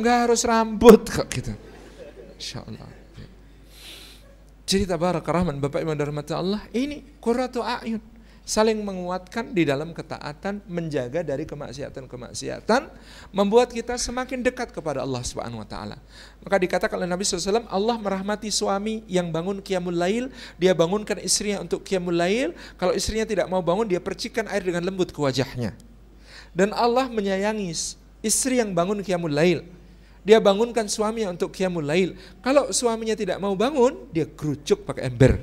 Enggak harus rambut kok gitu. Insya Allah cerita barakah Rahman Bapak Imam Darmata Allah ini kuratu a'yun saling menguatkan di dalam ketaatan menjaga dari kemaksiatan-kemaksiatan membuat kita semakin dekat kepada Allah Subhanahu wa taala. Maka dikatakan oleh Nabi SAW Allah merahmati suami yang bangun qiyamul lail, dia bangunkan istrinya untuk qiyamul lail, kalau istrinya tidak mau bangun dia percikan air dengan lembut ke wajahnya. Dan Allah menyayangi istri yang bangun qiyamul lail dia bangunkan suaminya untuk qiyamul lail. Kalau suaminya tidak mau bangun, dia kerucuk pakai ember.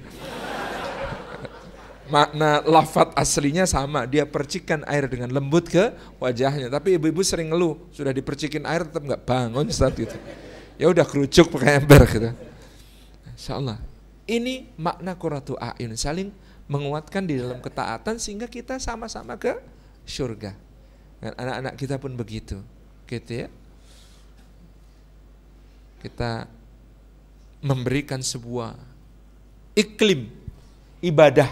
(laughs) Makna lafat aslinya sama, dia percikan air dengan lembut ke wajahnya. Tapi ibu-ibu sering ngeluh, sudah dipercikin air tetap nggak bangun saat gitu. Ya udah kerucuk pakai ember gitu. Insya Allah. Ini makna kuratu a'yun, saling menguatkan di dalam ketaatan sehingga kita sama-sama ke surga. anak-anak kita pun begitu. Gitu ya kita memberikan sebuah iklim ibadah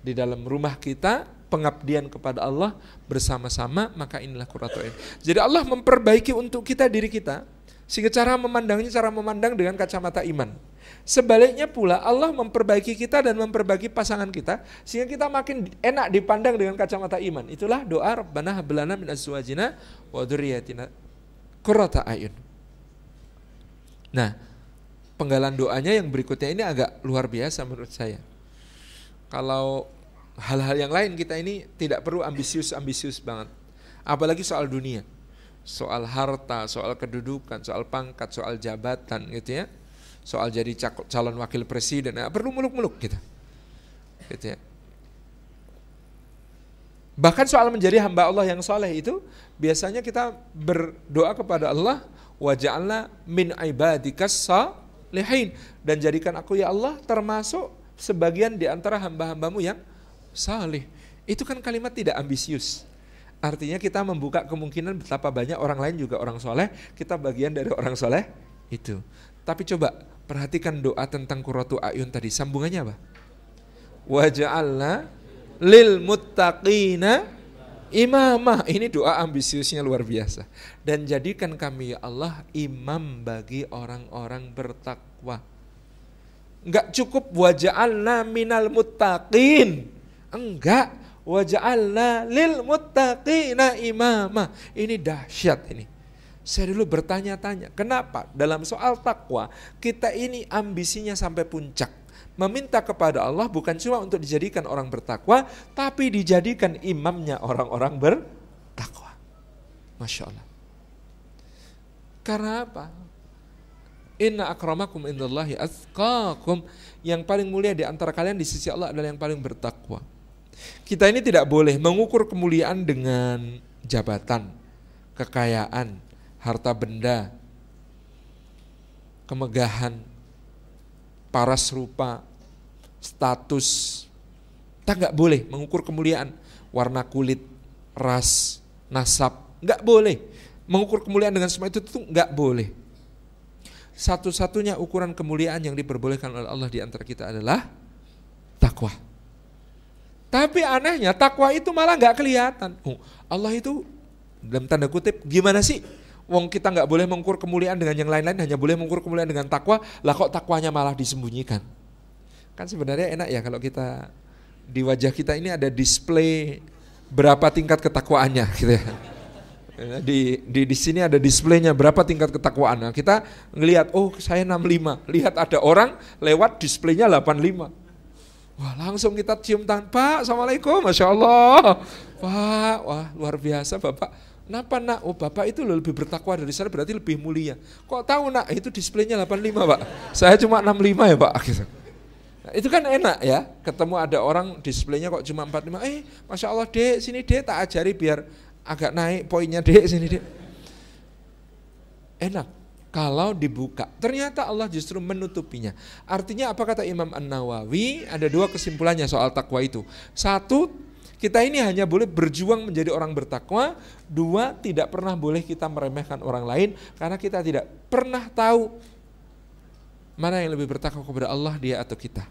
di dalam rumah kita pengabdian kepada Allah bersama-sama maka inilah qurratu'ain. Jadi Allah memperbaiki untuk kita diri kita sehingga cara memandangnya cara memandang dengan kacamata iman. Sebaliknya pula Allah memperbaiki kita dan memperbaiki pasangan kita sehingga kita makin enak dipandang dengan kacamata iman. Itulah doa Rabbana hablana min azwajina wa dzurriyyatina qurrata ayun. Nah, penggalan doanya yang berikutnya ini agak luar biasa menurut saya. Kalau hal-hal yang lain kita ini tidak perlu ambisius-ambisius banget. Apalagi soal dunia. Soal harta, soal kedudukan, soal pangkat, soal jabatan gitu ya. Soal jadi calon wakil presiden, nah, perlu muluk-muluk gitu. Gitu ya. Bahkan soal menjadi hamba Allah yang soleh itu biasanya kita berdoa kepada Allah waj'alna min ibadikas salihin dan jadikan aku ya Allah termasuk sebagian di antara hamba-hambamu yang salih. Itu kan kalimat tidak ambisius. Artinya kita membuka kemungkinan betapa banyak orang lain juga orang soleh, kita bagian dari orang soleh itu. Tapi coba perhatikan doa tentang kuratu ayun tadi, sambungannya apa? Waja'alna lil muttaqina imamah. Ini doa ambisiusnya luar biasa. Dan jadikan kami ya Allah imam bagi orang-orang bertakwa. Enggak cukup waja'alna minal muttaqin. Enggak, waja'alna lil muttaqina imamah. Ini dahsyat ini. Saya dulu bertanya-tanya, kenapa dalam soal takwa kita ini ambisinya sampai puncak? Meminta kepada Allah bukan cuma untuk dijadikan orang bertakwa, tapi dijadikan imamnya orang-orang bertakwa. Masya Allah. Karena apa? Inna akramakum indallahi azkakum. Yang paling mulia di antara kalian di sisi Allah adalah yang paling bertakwa. Kita ini tidak boleh mengukur kemuliaan dengan jabatan, kekayaan, harta benda, kemegahan, paras rupa, status. Kita nggak boleh mengukur kemuliaan warna kulit, ras, nasab. Nggak boleh. Mengukur kemuliaan dengan semua itu tuh nggak boleh. Satu-satunya ukuran kemuliaan yang diperbolehkan oleh Allah di antara kita adalah takwa. Tapi anehnya takwa itu malah nggak kelihatan. Oh, Allah itu dalam tanda kutip gimana sih? Wong kita nggak boleh mengukur kemuliaan dengan yang lain-lain, hanya boleh mengukur kemuliaan dengan takwa. Lah kok takwanya malah disembunyikan? Kan sebenarnya enak ya kalau kita di wajah kita ini ada display berapa tingkat ketakwaannya gitu ya. Nah, di, di di sini ada displaynya berapa tingkat ketakwaan. Nah, kita ngelihat oh saya 65, lihat ada orang lewat displaynya 85. Wah langsung kita cium tangan Pak, Assalamualaikum, Masya Allah Pak, wah luar biasa Bapak Kenapa nak? Oh Bapak itu lebih bertakwa dari saya berarti lebih mulia Kok tahu nak? Itu displaynya 85 Pak Saya cuma 65 ya Pak gitu itu kan enak ya, ketemu ada orang displaynya kok cuma 45, eh Masya Allah dek sini dek tak ajari biar agak naik poinnya dek sini dek. Enak, kalau dibuka. Ternyata Allah justru menutupinya. Artinya apa kata Imam An-Nawawi? Ada dua kesimpulannya soal takwa itu. Satu, kita ini hanya boleh berjuang menjadi orang bertakwa. Dua, tidak pernah boleh kita meremehkan orang lain karena kita tidak pernah tahu mana yang lebih bertakwa kepada Allah, dia atau kita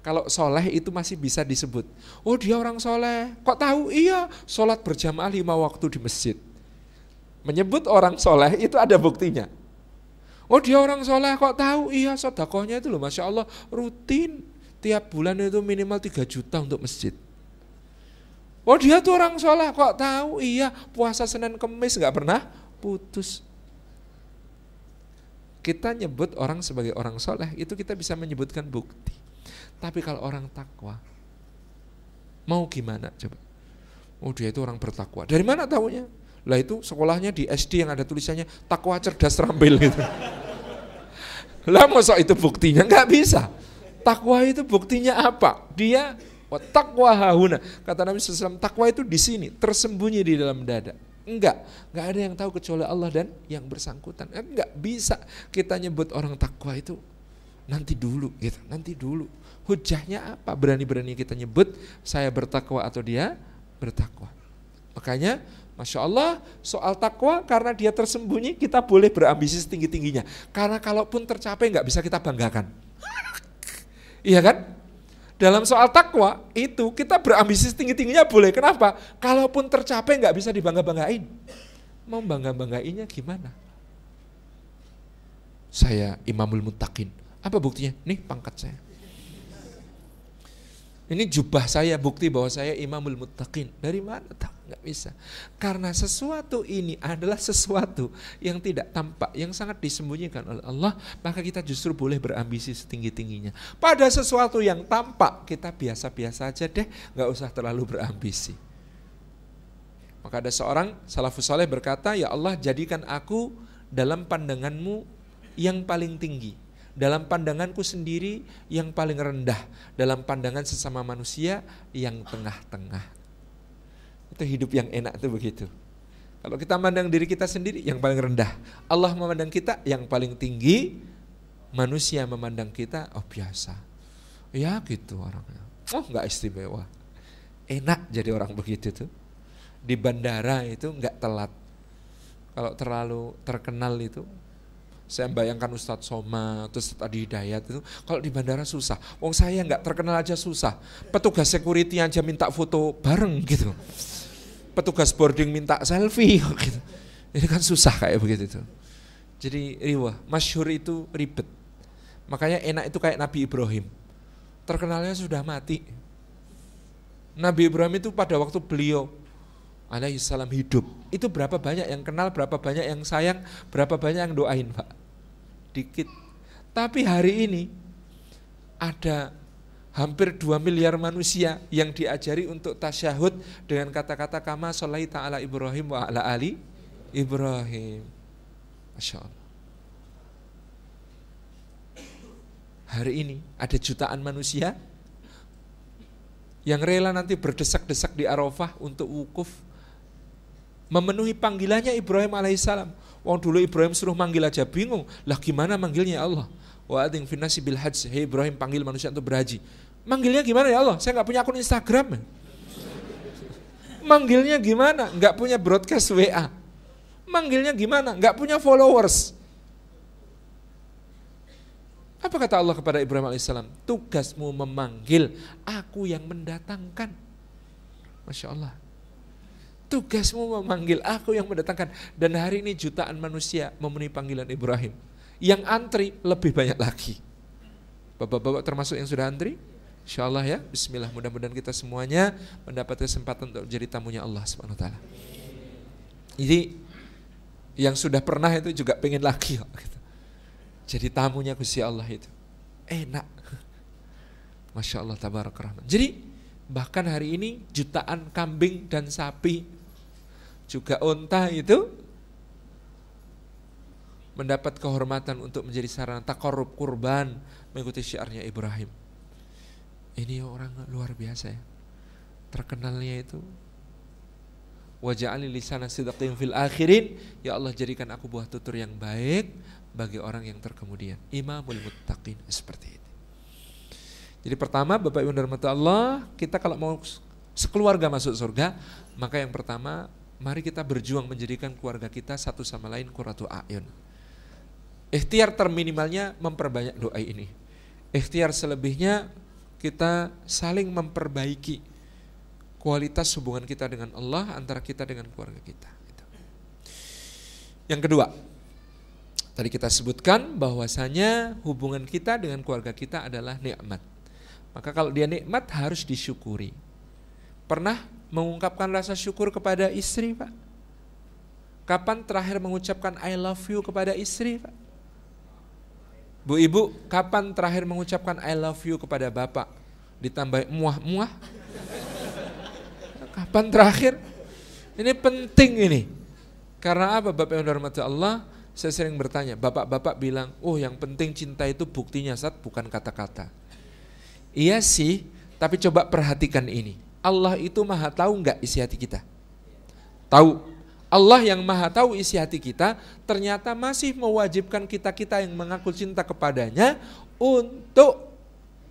kalau soleh itu masih bisa disebut. Oh dia orang soleh, kok tahu? Iya, sholat berjamaah lima waktu di masjid. Menyebut orang soleh itu ada buktinya. Oh dia orang soleh, kok tahu? Iya, sodakohnya itu loh, Masya Allah, rutin. Tiap bulan itu minimal 3 juta untuk masjid. Oh dia tuh orang soleh, kok tahu? Iya, puasa Senin Kemis nggak pernah putus kita nyebut orang sebagai orang soleh itu kita bisa menyebutkan bukti tapi kalau orang takwa, mau gimana coba? Oh dia itu orang bertakwa. Dari mana tahunya? Lah itu sekolahnya di SD yang ada tulisannya takwa cerdas rambil gitu. (laughs) lah masa itu buktinya? Nggak bisa. Takwa itu buktinya apa? Dia oh, takwa hahuna. Kata Nabi SAW, takwa itu di sini, tersembunyi di dalam dada. Enggak, enggak ada yang tahu kecuali Allah dan yang bersangkutan. Enggak bisa kita nyebut orang takwa itu nanti dulu gitu, nanti dulu. Hujahnya apa? Berani-berani kita nyebut saya bertakwa atau dia bertakwa. Makanya Masya Allah soal takwa karena dia tersembunyi kita boleh berambisi setinggi-tingginya. Karena kalaupun tercapai nggak bisa kita banggakan. iya kan? Dalam soal takwa itu kita berambisi setinggi-tingginya boleh. Kenapa? Kalaupun tercapai nggak bisa dibangga-banggain. Mau bangga-banggainnya gimana? Saya Imamul Mutakin apa buktinya? Nih pangkat saya. Ini jubah saya bukti bahwa saya imamul muttaqin. Dari mana tahu? Nggak bisa. Karena sesuatu ini adalah sesuatu yang tidak tampak, yang sangat disembunyikan oleh Allah, maka kita justru boleh berambisi setinggi-tingginya. Pada sesuatu yang tampak, kita biasa-biasa aja deh, nggak usah terlalu berambisi. Maka ada seorang salafus saleh berkata, Ya Allah jadikan aku dalam pandanganmu yang paling tinggi dalam pandanganku sendiri yang paling rendah, dalam pandangan sesama manusia yang tengah-tengah. Itu hidup yang enak tuh begitu. Kalau kita memandang diri kita sendiri yang paling rendah, Allah memandang kita yang paling tinggi, manusia memandang kita oh biasa. Ya gitu orangnya. Oh nggak istimewa. Enak jadi orang begitu tuh. Di bandara itu nggak telat. Kalau terlalu terkenal itu saya bayangkan Ustadz Soma, terus tadi Hidayat itu, kalau di bandara susah. Wong saya nggak terkenal aja susah. Petugas security aja minta foto bareng gitu. Petugas boarding minta selfie (laughs) gitu. Ini kan susah kayak begitu itu. Jadi riwa, masyhur itu ribet. Makanya enak itu kayak Nabi Ibrahim. Terkenalnya sudah mati. Nabi Ibrahim itu pada waktu beliau alaihi salam hidup. Itu berapa banyak yang kenal, berapa banyak yang sayang, berapa banyak yang doain, Pak dikit. Tapi hari ini ada hampir 2 miliar manusia yang diajari untuk tasyahud dengan kata-kata kama sholai ta'ala Ibrahim wa ala ali Ibrahim. Masya Allah. Hari ini ada jutaan manusia yang rela nanti berdesak-desak di Arafah untuk wukuf memenuhi panggilannya Ibrahim alaihissalam Wong dulu Ibrahim suruh manggil aja bingung. Lah gimana manggilnya ya Allah? Wa ading finasi bil hajj. Hei Ibrahim panggil manusia untuk berhaji. Manggilnya gimana ya Allah? Saya nggak punya akun Instagram. Manggilnya gimana? Nggak punya broadcast WA. Manggilnya gimana? Nggak punya followers. Apa kata Allah kepada Ibrahim alaihissalam? Tugasmu memanggil, aku yang mendatangkan. Masya Allah. Tugasmu memanggil aku yang mendatangkan. Dan hari ini jutaan manusia memenuhi panggilan Ibrahim. Yang antri lebih banyak lagi. Bapak-bapak termasuk yang sudah antri? Insya Allah ya. Bismillah. Mudah-mudahan kita semuanya mendapat kesempatan untuk jadi tamunya Allah Subhanahu Wa Taala. Jadi yang sudah pernah itu juga pengen lagi. Gitu. Jadi tamunya Gusti Allah itu. Enak. Masya Allah tabarak Jadi bahkan hari ini jutaan kambing dan sapi juga unta itu mendapat kehormatan untuk menjadi sarana takorup kurban mengikuti syiarnya Ibrahim. Ini orang luar biasa ya. Terkenalnya itu waja'ali lisana sidqin fil akhirin ya Allah jadikan aku buah tutur yang baik bagi orang yang terkemudian imamul muttaqin seperti itu jadi pertama Bapak Ibu dan Allah kita kalau mau sekeluarga masuk surga maka yang pertama Mari kita berjuang menjadikan keluarga kita satu sama lain kuratu ayun. Ikhtiar terminimalnya memperbanyak doa ini. Ikhtiar selebihnya kita saling memperbaiki kualitas hubungan kita dengan Allah antara kita dengan keluarga kita. Yang kedua, tadi kita sebutkan bahwasanya hubungan kita dengan keluarga kita adalah nikmat. Maka kalau dia nikmat harus disyukuri. Pernah mengungkapkan rasa syukur kepada istri, Pak? Kapan terakhir mengucapkan I love you kepada istri, Pak? Bu Ibu, kapan terakhir mengucapkan I love you kepada Bapak? Ditambah muah-muah. Kapan terakhir? Ini penting ini. Karena apa Bapak yang dirahmati Allah? Saya sering bertanya, bapak-bapak bilang, oh yang penting cinta itu buktinya saat bukan kata-kata. Iya sih, tapi coba perhatikan ini Allah itu maha tahu nggak isi hati kita? Tahu. Allah yang maha tahu isi hati kita ternyata masih mewajibkan kita-kita yang mengaku cinta kepadanya untuk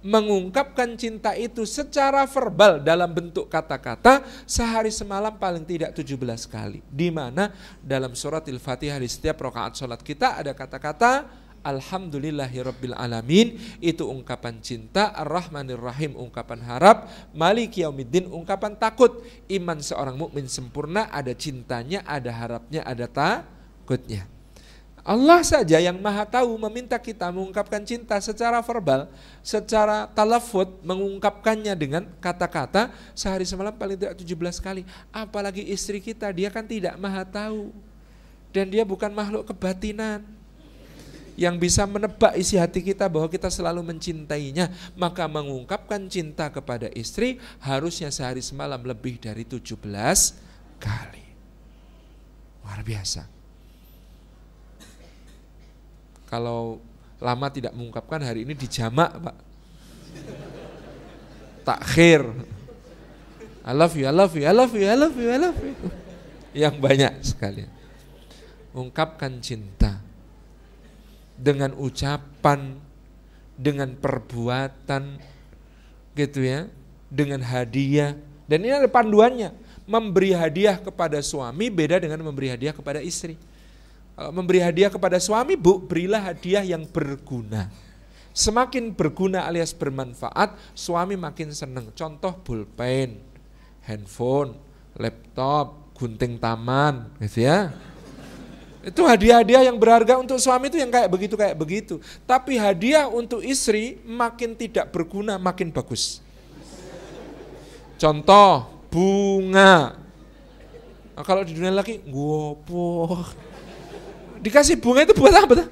mengungkapkan cinta itu secara verbal dalam bentuk kata-kata sehari semalam paling tidak 17 kali. Di mana dalam surat Al-Fatihah di setiap rakaat sholat kita ada kata-kata Alhamdulillahirabbil alamin itu ungkapan cinta, Ar-Rahmanir Rahim ungkapan harap, Maliki yaumiddin ungkapan takut. Iman seorang mukmin sempurna ada cintanya, ada harapnya, ada takutnya. Allah saja yang maha tahu meminta kita mengungkapkan cinta secara verbal, secara talafut mengungkapkannya dengan kata-kata sehari semalam paling tidak 17 kali. Apalagi istri kita, dia kan tidak maha tahu. Dan dia bukan makhluk kebatinan yang bisa menebak isi hati kita bahwa kita selalu mencintainya. Maka mengungkapkan cinta kepada istri harusnya sehari semalam lebih dari 17 kali. Luar biasa. Kalau lama tidak mengungkapkan hari ini dijamak, Pak. Takhir. I love you, I love you, I love you, I love you, I love you. Yang banyak sekali. Ungkapkan cinta dengan ucapan, dengan perbuatan, gitu ya, dengan hadiah. Dan ini ada panduannya. Memberi hadiah kepada suami beda dengan memberi hadiah kepada istri. E, memberi hadiah kepada suami, bu, berilah hadiah yang berguna. Semakin berguna alias bermanfaat, suami makin senang. Contoh pulpen, handphone, laptop, gunting taman, gitu ya itu hadiah-hadiah yang berharga untuk suami itu yang kayak begitu kayak begitu. Tapi hadiah untuk istri makin tidak berguna, makin bagus. Contoh bunga. Nah, kalau di dunia laki, gopo. Dikasih bunga itu buat apa?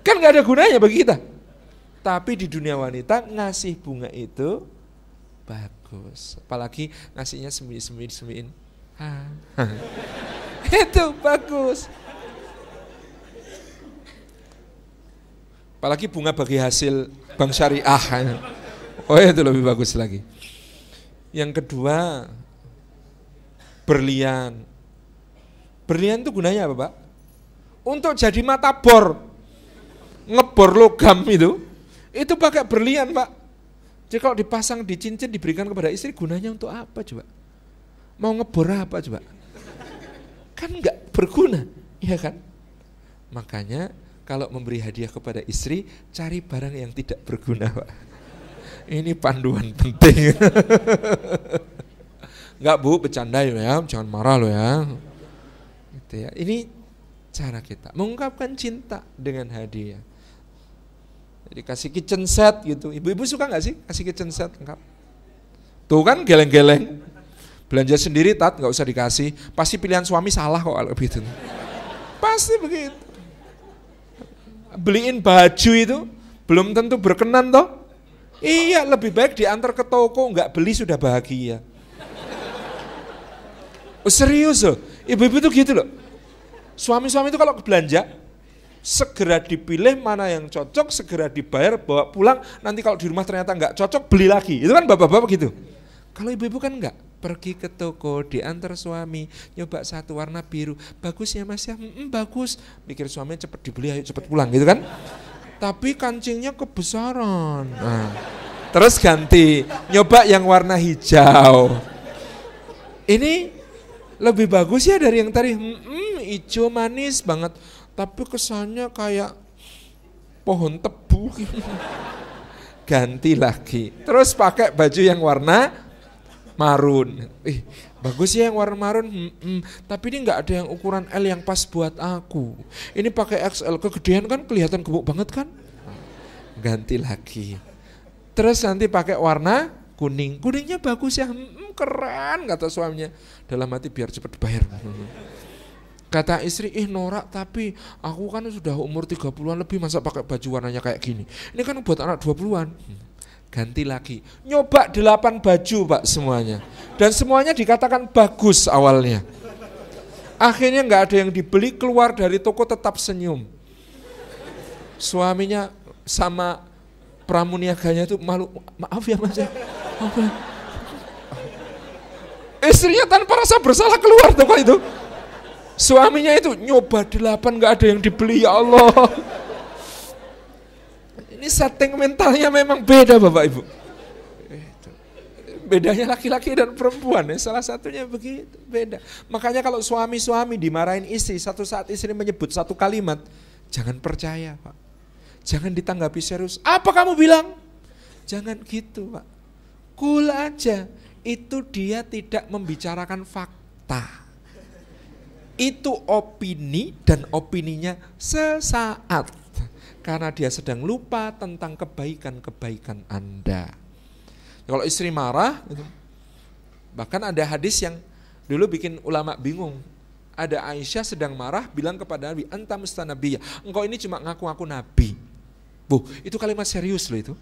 Kan nggak ada gunanya bagi kita. Tapi di dunia wanita ngasih bunga itu bagus. Apalagi ngasihnya sembunyi-sembunyi sembunyiin. Ah. (laughs) itu bagus. Apalagi bunga bagi hasil bank syariah. Oh itu lebih bagus lagi. Yang kedua, berlian. Berlian itu gunanya apa, Pak? Untuk jadi mata bor. Ngebor logam itu. Itu pakai berlian, Pak. Jadi kalau dipasang di cincin diberikan kepada istri gunanya untuk apa coba? Mau ngebor apa coba? Kan enggak berguna, ya kan? Makanya kalau memberi hadiah kepada istri, cari barang yang tidak berguna, Pak. Ini panduan penting. Enggak bu, bercanda ya, ya, jangan marah loh ya. Gitu ya. Ini cara kita mengungkapkan cinta dengan hadiah. Jadi kasih kitchen set gitu. Ibu-ibu suka nggak sih kasih kitchen set lengkap? Tuh kan geleng-geleng. Belanja sendiri tat nggak usah dikasih. Pasti pilihan suami salah kok kalau begitu. Pasti begitu beliin baju itu belum tentu berkenan toh. Iya, lebih baik diantar ke toko, nggak beli sudah bahagia. Oh, serius loh, ibu-ibu itu gitu loh. Suami-suami itu kalau belanja, segera dipilih mana yang cocok, segera dibayar, bawa pulang, nanti kalau di rumah ternyata nggak cocok, beli lagi. Itu kan bapak-bapak gitu. Kalau ibu-ibu kan nggak pergi ke toko, diantar suami, nyoba satu warna biru, bagus ya mas ya, mm, bagus. Mikir suami cepet dibeli, ayo cepet pulang gitu kan. Tapi kancingnya kebesaran. Nah. Terus ganti, nyoba yang warna hijau. Ini lebih bagus ya dari yang tadi, mm, hijau manis banget. Tapi kesannya kayak pohon tebu. (laughs) Ganti lagi. Terus pakai baju yang warna marun. Ih, bagus ya yang warna marun. Hmm, hmm. Tapi ini nggak ada yang ukuran L yang pas buat aku. Ini pakai XL kegedean kan kelihatan gemuk banget kan? Ganti lagi. Terus nanti pakai warna kuning. Kuningnya bagus ya. Hmm, hmm keren kata suaminya. Dalam hati biar cepat bayar. Kata istri, ih norak tapi aku kan sudah umur 30-an lebih masa pakai baju warnanya kayak gini. Ini kan buat anak 20-an. Hmm ganti lagi. Nyoba delapan baju pak semuanya. Dan semuanya dikatakan bagus awalnya. Akhirnya nggak ada yang dibeli keluar dari toko tetap senyum. Suaminya sama pramuniaganya itu malu, maaf ya mas ya. Istrinya tanpa rasa bersalah keluar toko itu. Suaminya itu nyoba delapan nggak ada yang dibeli ya Allah. Ini setting mentalnya memang beda Bapak Ibu. Bedanya laki-laki dan perempuan, ya. salah satunya begitu, beda. Makanya kalau suami-suami dimarahin istri, satu saat istri menyebut satu kalimat, jangan percaya Pak. Jangan ditanggapi serius. Apa kamu bilang? Jangan gitu Pak. Cool aja. Itu dia tidak membicarakan fakta itu opini dan opininya sesaat karena dia sedang lupa tentang kebaikan-kebaikan Anda. Kalau istri marah, bahkan ada hadis yang dulu bikin ulama bingung. Ada Aisyah sedang marah bilang kepada Nabi, "Anta mustanabiya. Engkau ini cuma ngaku-ngaku nabi." Bu, itu kalimat serius loh itu.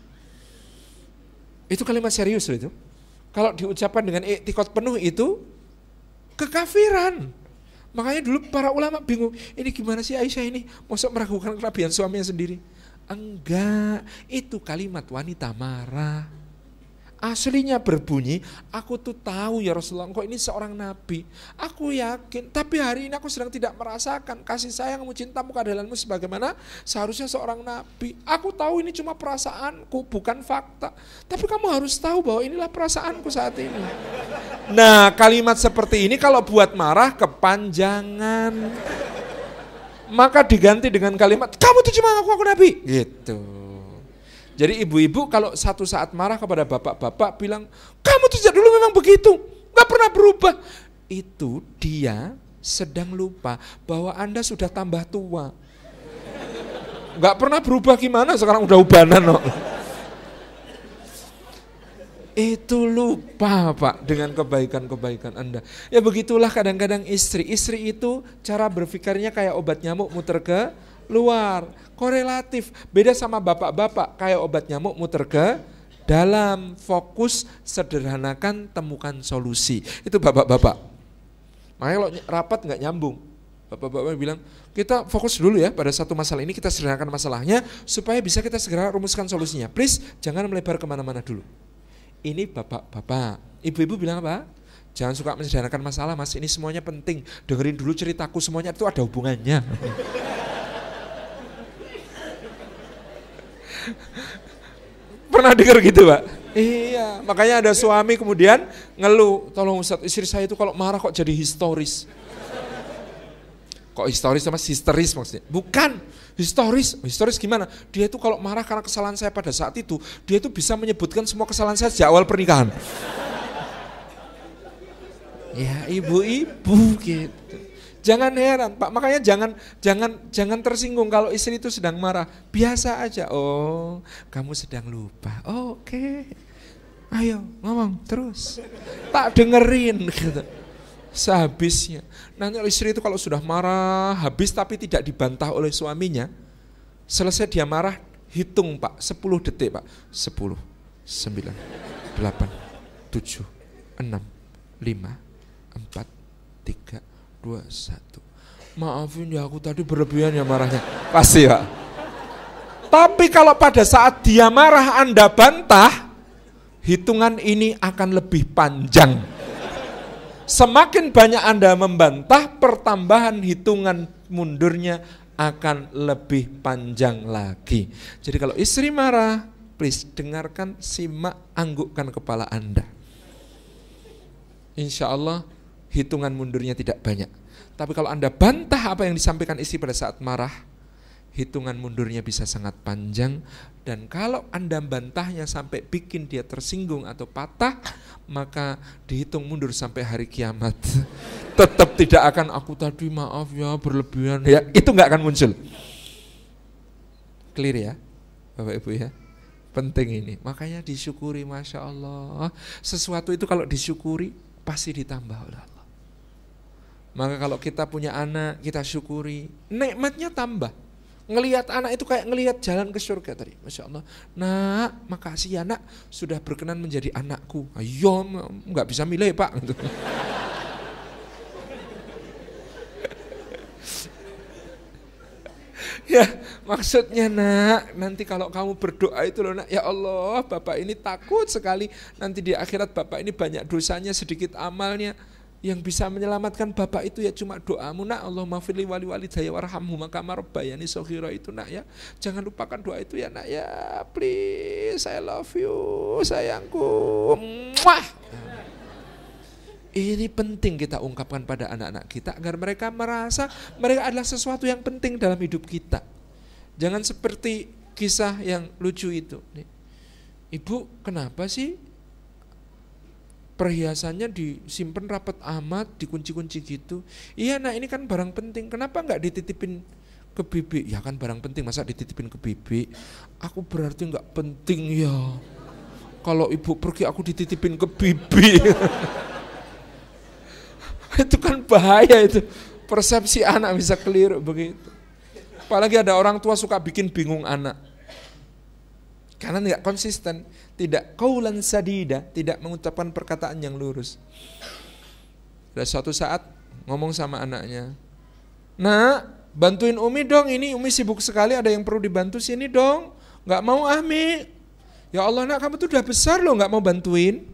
Itu kalimat serius loh itu. Kalau diucapkan dengan ikhtikot penuh itu kekafiran. Makanya dulu para ulama bingung, ini gimana sih Aisyah ini? Masa meragukan kelebihan suaminya sendiri? Enggak, itu kalimat wanita marah aslinya berbunyi, aku tuh tahu ya Rasulullah, engkau ini seorang nabi. Aku yakin, tapi hari ini aku sedang tidak merasakan kasih sayangmu, cintamu, keadilanmu sebagaimana seharusnya seorang nabi. Aku tahu ini cuma perasaanku, bukan fakta. Tapi kamu harus tahu bahwa inilah perasaanku saat ini. Nah, kalimat seperti ini kalau buat marah kepanjangan. Maka diganti dengan kalimat, kamu tuh cuma aku aku nabi. Gitu. Jadi ibu-ibu kalau satu saat marah kepada bapak-bapak bilang, kamu tuh dulu memang begitu, nggak pernah berubah. Itu dia sedang lupa bahwa Anda sudah tambah tua. Nggak pernah berubah gimana, sekarang udah ubanan loh. Itu lupa Pak dengan kebaikan-kebaikan Anda. Ya begitulah kadang-kadang istri. Istri itu cara berpikirnya kayak obat nyamuk muter ke luar. Korelatif, beda sama bapak-bapak kayak obat nyamuk muter ke dalam fokus sederhanakan temukan solusi. Itu bapak-bapak. Makanya kalau rapat nggak nyambung. Bapak-bapak bilang, kita fokus dulu ya pada satu masalah ini, kita sederhanakan masalahnya supaya bisa kita segera rumuskan solusinya. Please, jangan melebar kemana-mana dulu. Ini bapak-bapak. Ibu-ibu bilang apa? Jangan suka menyederhanakan masalah mas, ini semuanya penting. Dengerin dulu ceritaku, semuanya itu ada hubungannya. (laughs) Pernah dengar gitu pak? Iya, makanya ada suami kemudian ngeluh, tolong Ustaz, istri saya itu kalau marah kok jadi historis. Kok historis sama histeris maksudnya? Bukan, historis. Historis gimana? Dia itu kalau marah karena kesalahan saya pada saat itu, dia itu bisa menyebutkan semua kesalahan saya sejak awal pernikahan. ya ibu-ibu gitu. Jangan heran, Pak. Makanya jangan jangan jangan tersinggung kalau istri itu sedang marah. Biasa aja. Oh, kamu sedang lupa. Oh, Oke. Okay. Ayo, ngomong terus. Tak dengerin (laughs) gitu. Sehabisnya. Nanti istri itu kalau sudah marah, habis tapi tidak dibantah oleh suaminya, selesai dia marah, hitung Pak, 10 detik Pak. 10, 9, 8, 7, 6, 5, 4, 3, dua, satu. Maafin ya aku tadi berlebihan ya marahnya. Pasti ya Tapi kalau pada saat dia marah Anda bantah, hitungan ini akan lebih panjang. Semakin banyak Anda membantah, pertambahan hitungan mundurnya akan lebih panjang lagi. Jadi kalau istri marah, please dengarkan, simak, anggukkan kepala Anda. Insya Allah hitungan mundurnya tidak banyak. Tapi kalau Anda bantah apa yang disampaikan istri pada saat marah, hitungan mundurnya bisa sangat panjang dan kalau Anda bantahnya sampai bikin dia tersinggung atau patah, maka dihitung mundur sampai hari kiamat. (laughs) Tetap tidak akan aku tadi maaf ya berlebihan ya, itu nggak akan muncul. Clear ya, Bapak Ibu ya penting ini. Makanya disyukuri Masya Allah. Sesuatu itu kalau disyukuri pasti ditambah oleh maka kalau kita punya anak, kita syukuri, nikmatnya tambah. Ngelihat anak itu kayak ngelihat jalan ke surga tadi. Masya Allah, nak makasih ya nak sudah berkenan menjadi anakku. Ayo, nggak bisa milih pak. (laughs) ya maksudnya nak nanti kalau kamu berdoa itu loh nak ya Allah bapak ini takut sekali nanti di akhirat bapak ini banyak dosanya sedikit amalnya yang bisa menyelamatkan bapak itu ya cuma doamu nak Allah mafirli wali wali daya warhamu maka marbayani sohiro itu nak ya jangan lupakan doa itu ya nak ya please I love you sayangku Mwah! Ini penting kita ungkapkan pada anak-anak kita agar mereka merasa mereka adalah sesuatu yang penting dalam hidup kita. Jangan seperti kisah yang lucu itu. Ibu, kenapa sih perhiasannya disimpan rapat amat, dikunci-kunci gitu. Iya nah ini kan barang penting, kenapa nggak dititipin ke bibi? Ya kan barang penting, masa dititipin ke bibi? Aku berarti nggak penting ya. Kalau ibu pergi aku dititipin ke bibi. (laughs) itu kan bahaya itu. Persepsi anak bisa keliru begitu. Apalagi ada orang tua suka bikin bingung anak. Karena nggak konsisten tidak kaulan sadida, tidak mengucapkan perkataan yang lurus. Ada suatu saat ngomong sama anaknya, Nak, bantuin Umi dong, ini Umi sibuk sekali, ada yang perlu dibantu sini dong. nggak mau ahmi Ya Allah nak, kamu tuh udah besar loh, nggak mau bantuin.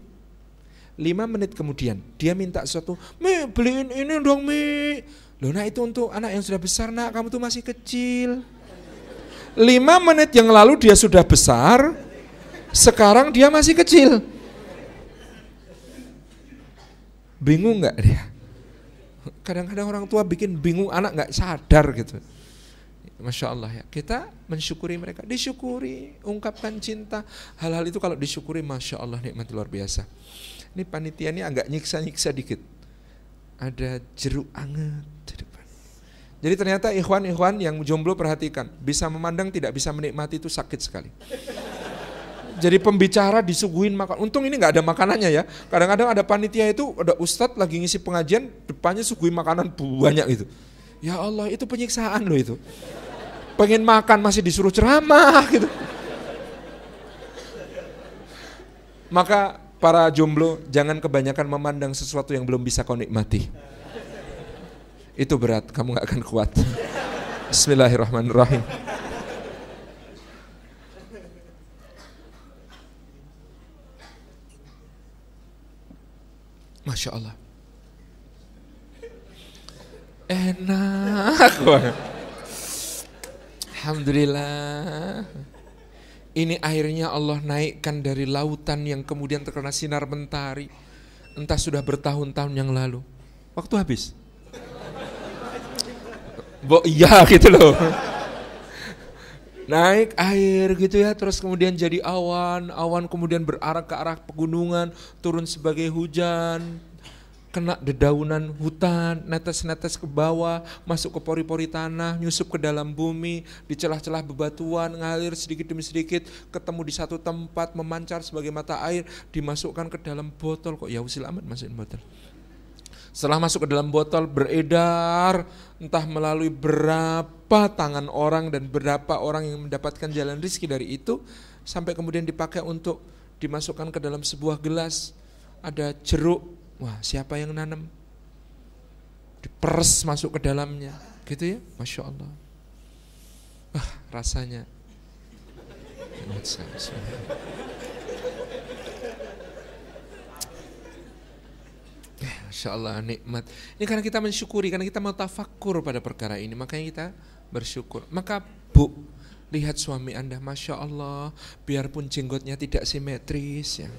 Lima menit kemudian, dia minta sesuatu, Mi, beliin ini dong Mi. Loh nak itu untuk anak yang sudah besar nak, kamu tuh masih kecil. Lima menit yang lalu dia sudah besar, sekarang dia masih kecil. Bingung nggak dia? Kadang-kadang orang tua bikin bingung anak nggak sadar gitu. Masya Allah ya. Kita mensyukuri mereka. Disyukuri, ungkapkan cinta. Hal-hal itu kalau disyukuri, Masya Allah nikmat luar biasa. Ini panitia ini agak nyiksa-nyiksa dikit. Ada jeruk anget di depan. Jadi ternyata ikhwan-ikhwan yang jomblo perhatikan. Bisa memandang, tidak bisa menikmati itu sakit sekali jadi pembicara disuguhin makan. Untung ini nggak ada makanannya ya. Kadang-kadang ada panitia itu ada ustadz lagi ngisi pengajian depannya suguhin makanan banyak gitu. Ya Allah itu penyiksaan loh itu. Pengen makan masih disuruh ceramah gitu. Maka para jomblo jangan kebanyakan memandang sesuatu yang belum bisa kau nikmati. Itu berat, kamu gak akan kuat. Bismillahirrahmanirrahim. Masya Allah. Enak. (laughs) Alhamdulillah. Ini airnya Allah naikkan dari lautan yang kemudian terkena sinar mentari. Entah sudah bertahun-tahun yang lalu. Waktu habis. Bo iya gitu loh naik air gitu ya terus kemudian jadi awan awan kemudian berarah ke arah pegunungan turun sebagai hujan kena dedaunan hutan netes-netes ke bawah masuk ke pori-pori tanah nyusup ke dalam bumi di celah-celah bebatuan ngalir sedikit demi sedikit ketemu di satu tempat memancar sebagai mata air dimasukkan ke dalam botol kok ya usil amat masukin botol setelah masuk ke dalam botol beredar entah melalui berapa tangan orang dan berapa orang yang mendapatkan jalan rizki dari itu sampai kemudian dipakai untuk dimasukkan ke dalam sebuah gelas ada jeruk wah siapa yang nanam diperes masuk ke dalamnya gitu ya masya Allah wah rasanya Masya Allah nikmat. Ini karena kita mensyukuri, karena kita mau tafakur pada perkara ini. Makanya kita bersyukur. Maka bu, lihat suami anda, Masya Allah, biarpun jenggotnya tidak simetris ya.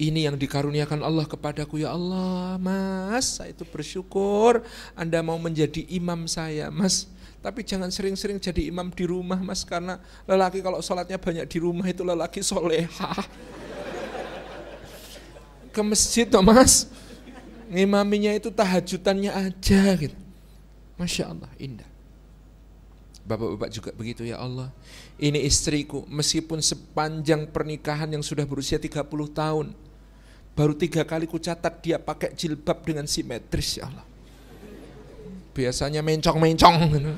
Ini yang dikaruniakan Allah kepadaku ya Allah mas Saya itu bersyukur Anda mau menjadi imam saya mas Tapi jangan sering-sering jadi imam di rumah mas Karena lelaki kalau sholatnya banyak di rumah itu lelaki soleha ke masjid toh mas. Ngimaminya itu tahajutannya aja gitu. Masya Allah indah. Bapak-bapak juga begitu ya Allah. Ini istriku meskipun sepanjang pernikahan yang sudah berusia 30 tahun. Baru tiga kali ku catat dia pakai jilbab dengan simetris ya Allah. Biasanya mencong -mencong. Gitu.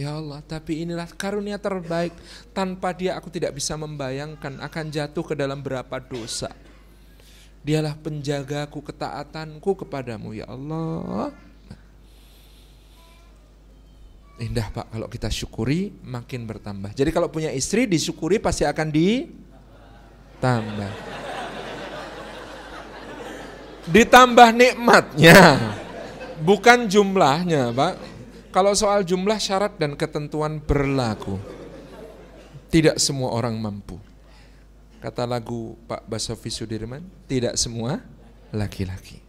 Ya Allah, tapi inilah karunia terbaik. Tanpa dia aku tidak bisa membayangkan akan jatuh ke dalam berapa dosa. Dialah penjagaku ketaatanku kepadamu ya Allah. Indah Pak kalau kita syukuri makin bertambah. Jadi kalau punya istri disyukuri pasti akan ditambah. Ditambah nikmatnya. Bukan jumlahnya, Pak. Kalau soal jumlah syarat dan ketentuan berlaku, tidak semua orang mampu. Kata lagu Pak Basofi Sudirman, tidak semua laki-laki.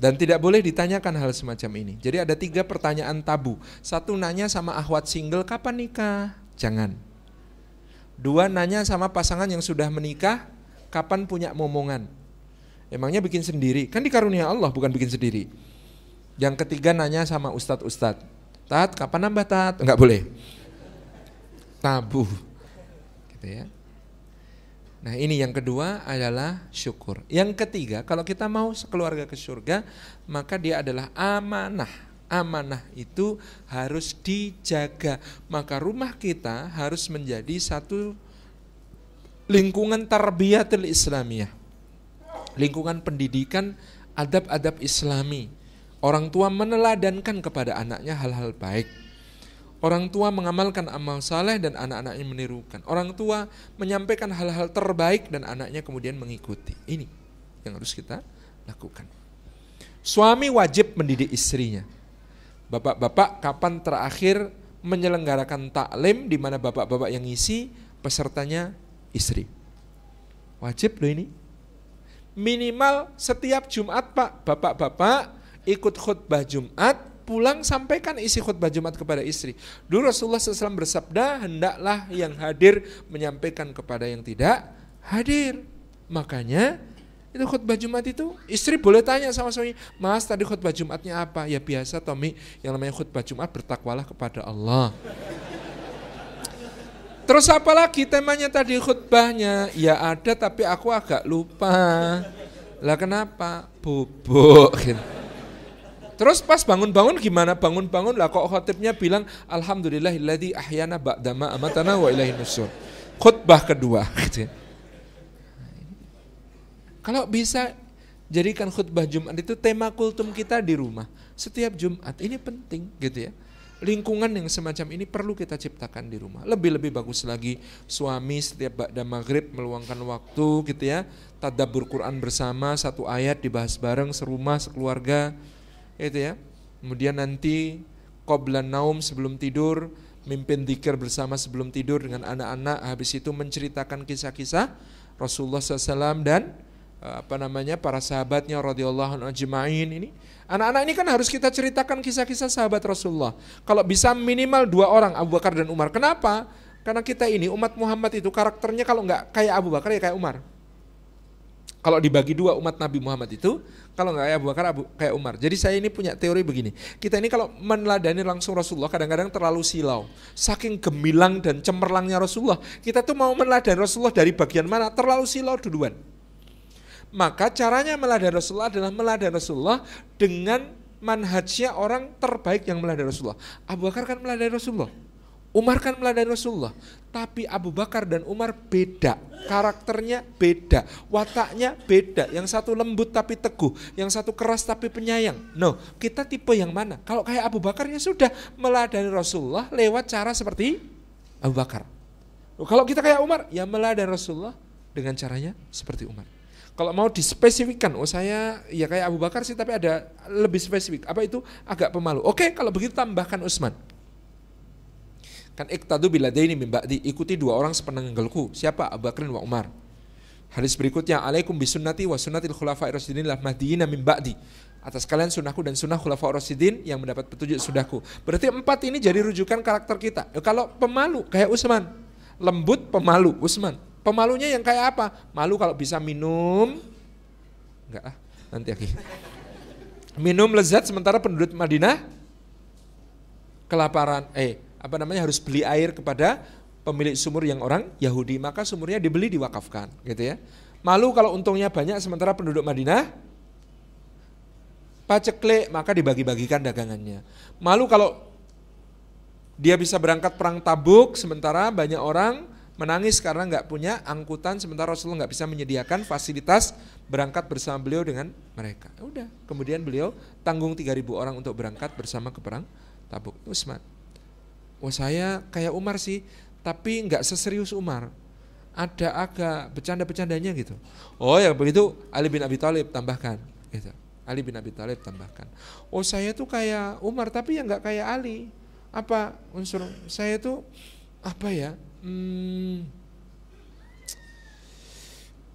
Dan tidak boleh ditanyakan hal semacam ini. Jadi ada tiga pertanyaan tabu. Satu nanya sama ahwat single, kapan nikah? Jangan. Dua nanya sama pasangan yang sudah menikah, kapan punya momongan? Emangnya bikin sendiri? Kan dikarunia Allah bukan bikin sendiri. Yang ketiga nanya sama ustad-ustad. Taat kapan nambah Taat Enggak boleh. Tabu. Gitu ya. Nah ini yang kedua adalah syukur. Yang ketiga, kalau kita mau sekeluarga ke surga, maka dia adalah amanah amanah itu harus dijaga. Maka rumah kita harus menjadi satu lingkungan tarbiyatul islamiyah. Lingkungan pendidikan adab-adab islami. Orang tua meneladankan kepada anaknya hal-hal baik. Orang tua mengamalkan amal saleh dan anak-anaknya menirukan. Orang tua menyampaikan hal-hal terbaik dan anaknya kemudian mengikuti. Ini yang harus kita lakukan. Suami wajib mendidik istrinya. Bapak-bapak kapan terakhir menyelenggarakan taklim di mana bapak-bapak yang ngisi pesertanya istri? Wajib loh ini. Minimal setiap Jumat Pak, bapak-bapak ikut khutbah Jumat, pulang sampaikan isi khutbah Jumat kepada istri. Dulu Rasulullah SAW bersabda, hendaklah yang hadir menyampaikan kepada yang tidak hadir. Makanya itu khutbah Jumat itu istri boleh tanya sama suami, Mas tadi khutbah Jumatnya apa? Ya biasa Tommy, yang namanya khutbah Jumat bertakwalah kepada Allah. Terus apa lagi temanya tadi khutbahnya? Ya ada tapi aku agak lupa. Lah kenapa? Bubuk (laughs) gitu. Terus pas bangun-bangun gimana? Bangun-bangun lah kok khotibnya bilang alhamdulillahilladzi ahyana ba'dama amatana wa ilaihi nusur. Khutbah kedua gitu. (laughs) Kalau bisa jadikan khutbah Jumat itu tema kultum kita di rumah. Setiap Jumat ini penting gitu ya lingkungan yang semacam ini perlu kita ciptakan di rumah. Lebih-lebih bagus lagi suami setiap ba'da maghrib meluangkan waktu gitu ya, tadabur Quran bersama, satu ayat dibahas bareng, serumah, sekeluarga. Ya, itu ya. Kemudian nanti qabla naum sebelum tidur, mimpin zikir bersama sebelum tidur dengan anak-anak, habis itu menceritakan kisah-kisah Rasulullah SAW dan eh, apa namanya para sahabatnya radhiyallahu anhu ajmain ini anak-anak ini kan harus kita ceritakan kisah-kisah sahabat Rasulullah kalau bisa minimal dua orang Abu Bakar dan Umar kenapa karena kita ini umat Muhammad itu karakternya kalau nggak kayak Abu Bakar ya kayak Umar kalau dibagi dua umat Nabi Muhammad itu, kalau nggak kayak Abu Bakar, Abu, kayak Umar. Jadi saya ini punya teori begini. Kita ini kalau meneladani langsung Rasulullah kadang-kadang terlalu silau. Saking gemilang dan cemerlangnya Rasulullah, kita tuh mau meneladani Rasulullah dari bagian mana? Terlalu silau duluan. Maka caranya meladani Rasulullah adalah meladani Rasulullah dengan manhajnya orang terbaik yang meladani Rasulullah. Abu Bakar kan meladani Rasulullah. Umar kan meladani Rasulullah. Tapi Abu Bakar dan Umar beda, karakternya beda, wataknya beda. Yang satu lembut tapi teguh, yang satu keras tapi penyayang. No, kita tipe yang mana? Kalau kayak Abu Bakar ya sudah meladani Rasulullah lewat cara seperti Abu Bakar. Kalau kita kayak Umar, ya meladani Rasulullah dengan caranya seperti Umar. Kalau mau dispesifikkan, oh saya ya kayak Abu Bakar sih tapi ada lebih spesifik. Apa itu? Agak pemalu. Oke, kalau begitu tambahkan Usman. Kan iktadu biladaini min ba'di, ikuti dua orang sepenanggalku Siapa? Abu Bakar wa Umar. Hadis berikutnya, alaikum bisunnati wa sunnatil khulafa'ir rasyidin lah mahdiyina min ba'di. Atas kalian sunnahku dan sunnah khulafa'ir rasyidin yang mendapat petunjuk sudahku. Berarti empat ini jadi rujukan karakter kita. Eh, kalau pemalu kayak usman lembut pemalu usman Pemalunya yang kayak apa? Malu kalau bisa minum. Enggak ah, nanti lagi. Minum lezat sementara penduduk Madinah kelaparan. Eh, apa namanya harus beli air kepada pemilik sumur yang orang Yahudi, maka sumurnya dibeli diwakafkan, gitu ya. Malu kalau untungnya banyak sementara penduduk Madinah paceklik maka dibagi-bagikan dagangannya. Malu kalau dia bisa berangkat perang tabuk sementara banyak orang menangis karena nggak punya angkutan sementara Rasulullah nggak bisa menyediakan fasilitas berangkat bersama beliau dengan mereka. Udah, kemudian beliau tanggung 3.000 orang untuk berangkat bersama ke perang tabuk. Usman. Wah oh, saya kayak Umar sih, tapi nggak seserius Umar. Ada agak bercanda-bercandanya gitu. Oh ya begitu Ali bin Abi Thalib tambahkan. Gitu. Ali bin Abi Thalib tambahkan. Oh saya tuh kayak Umar tapi ya nggak kayak Ali. Apa unsur saya tuh apa ya? Hmm,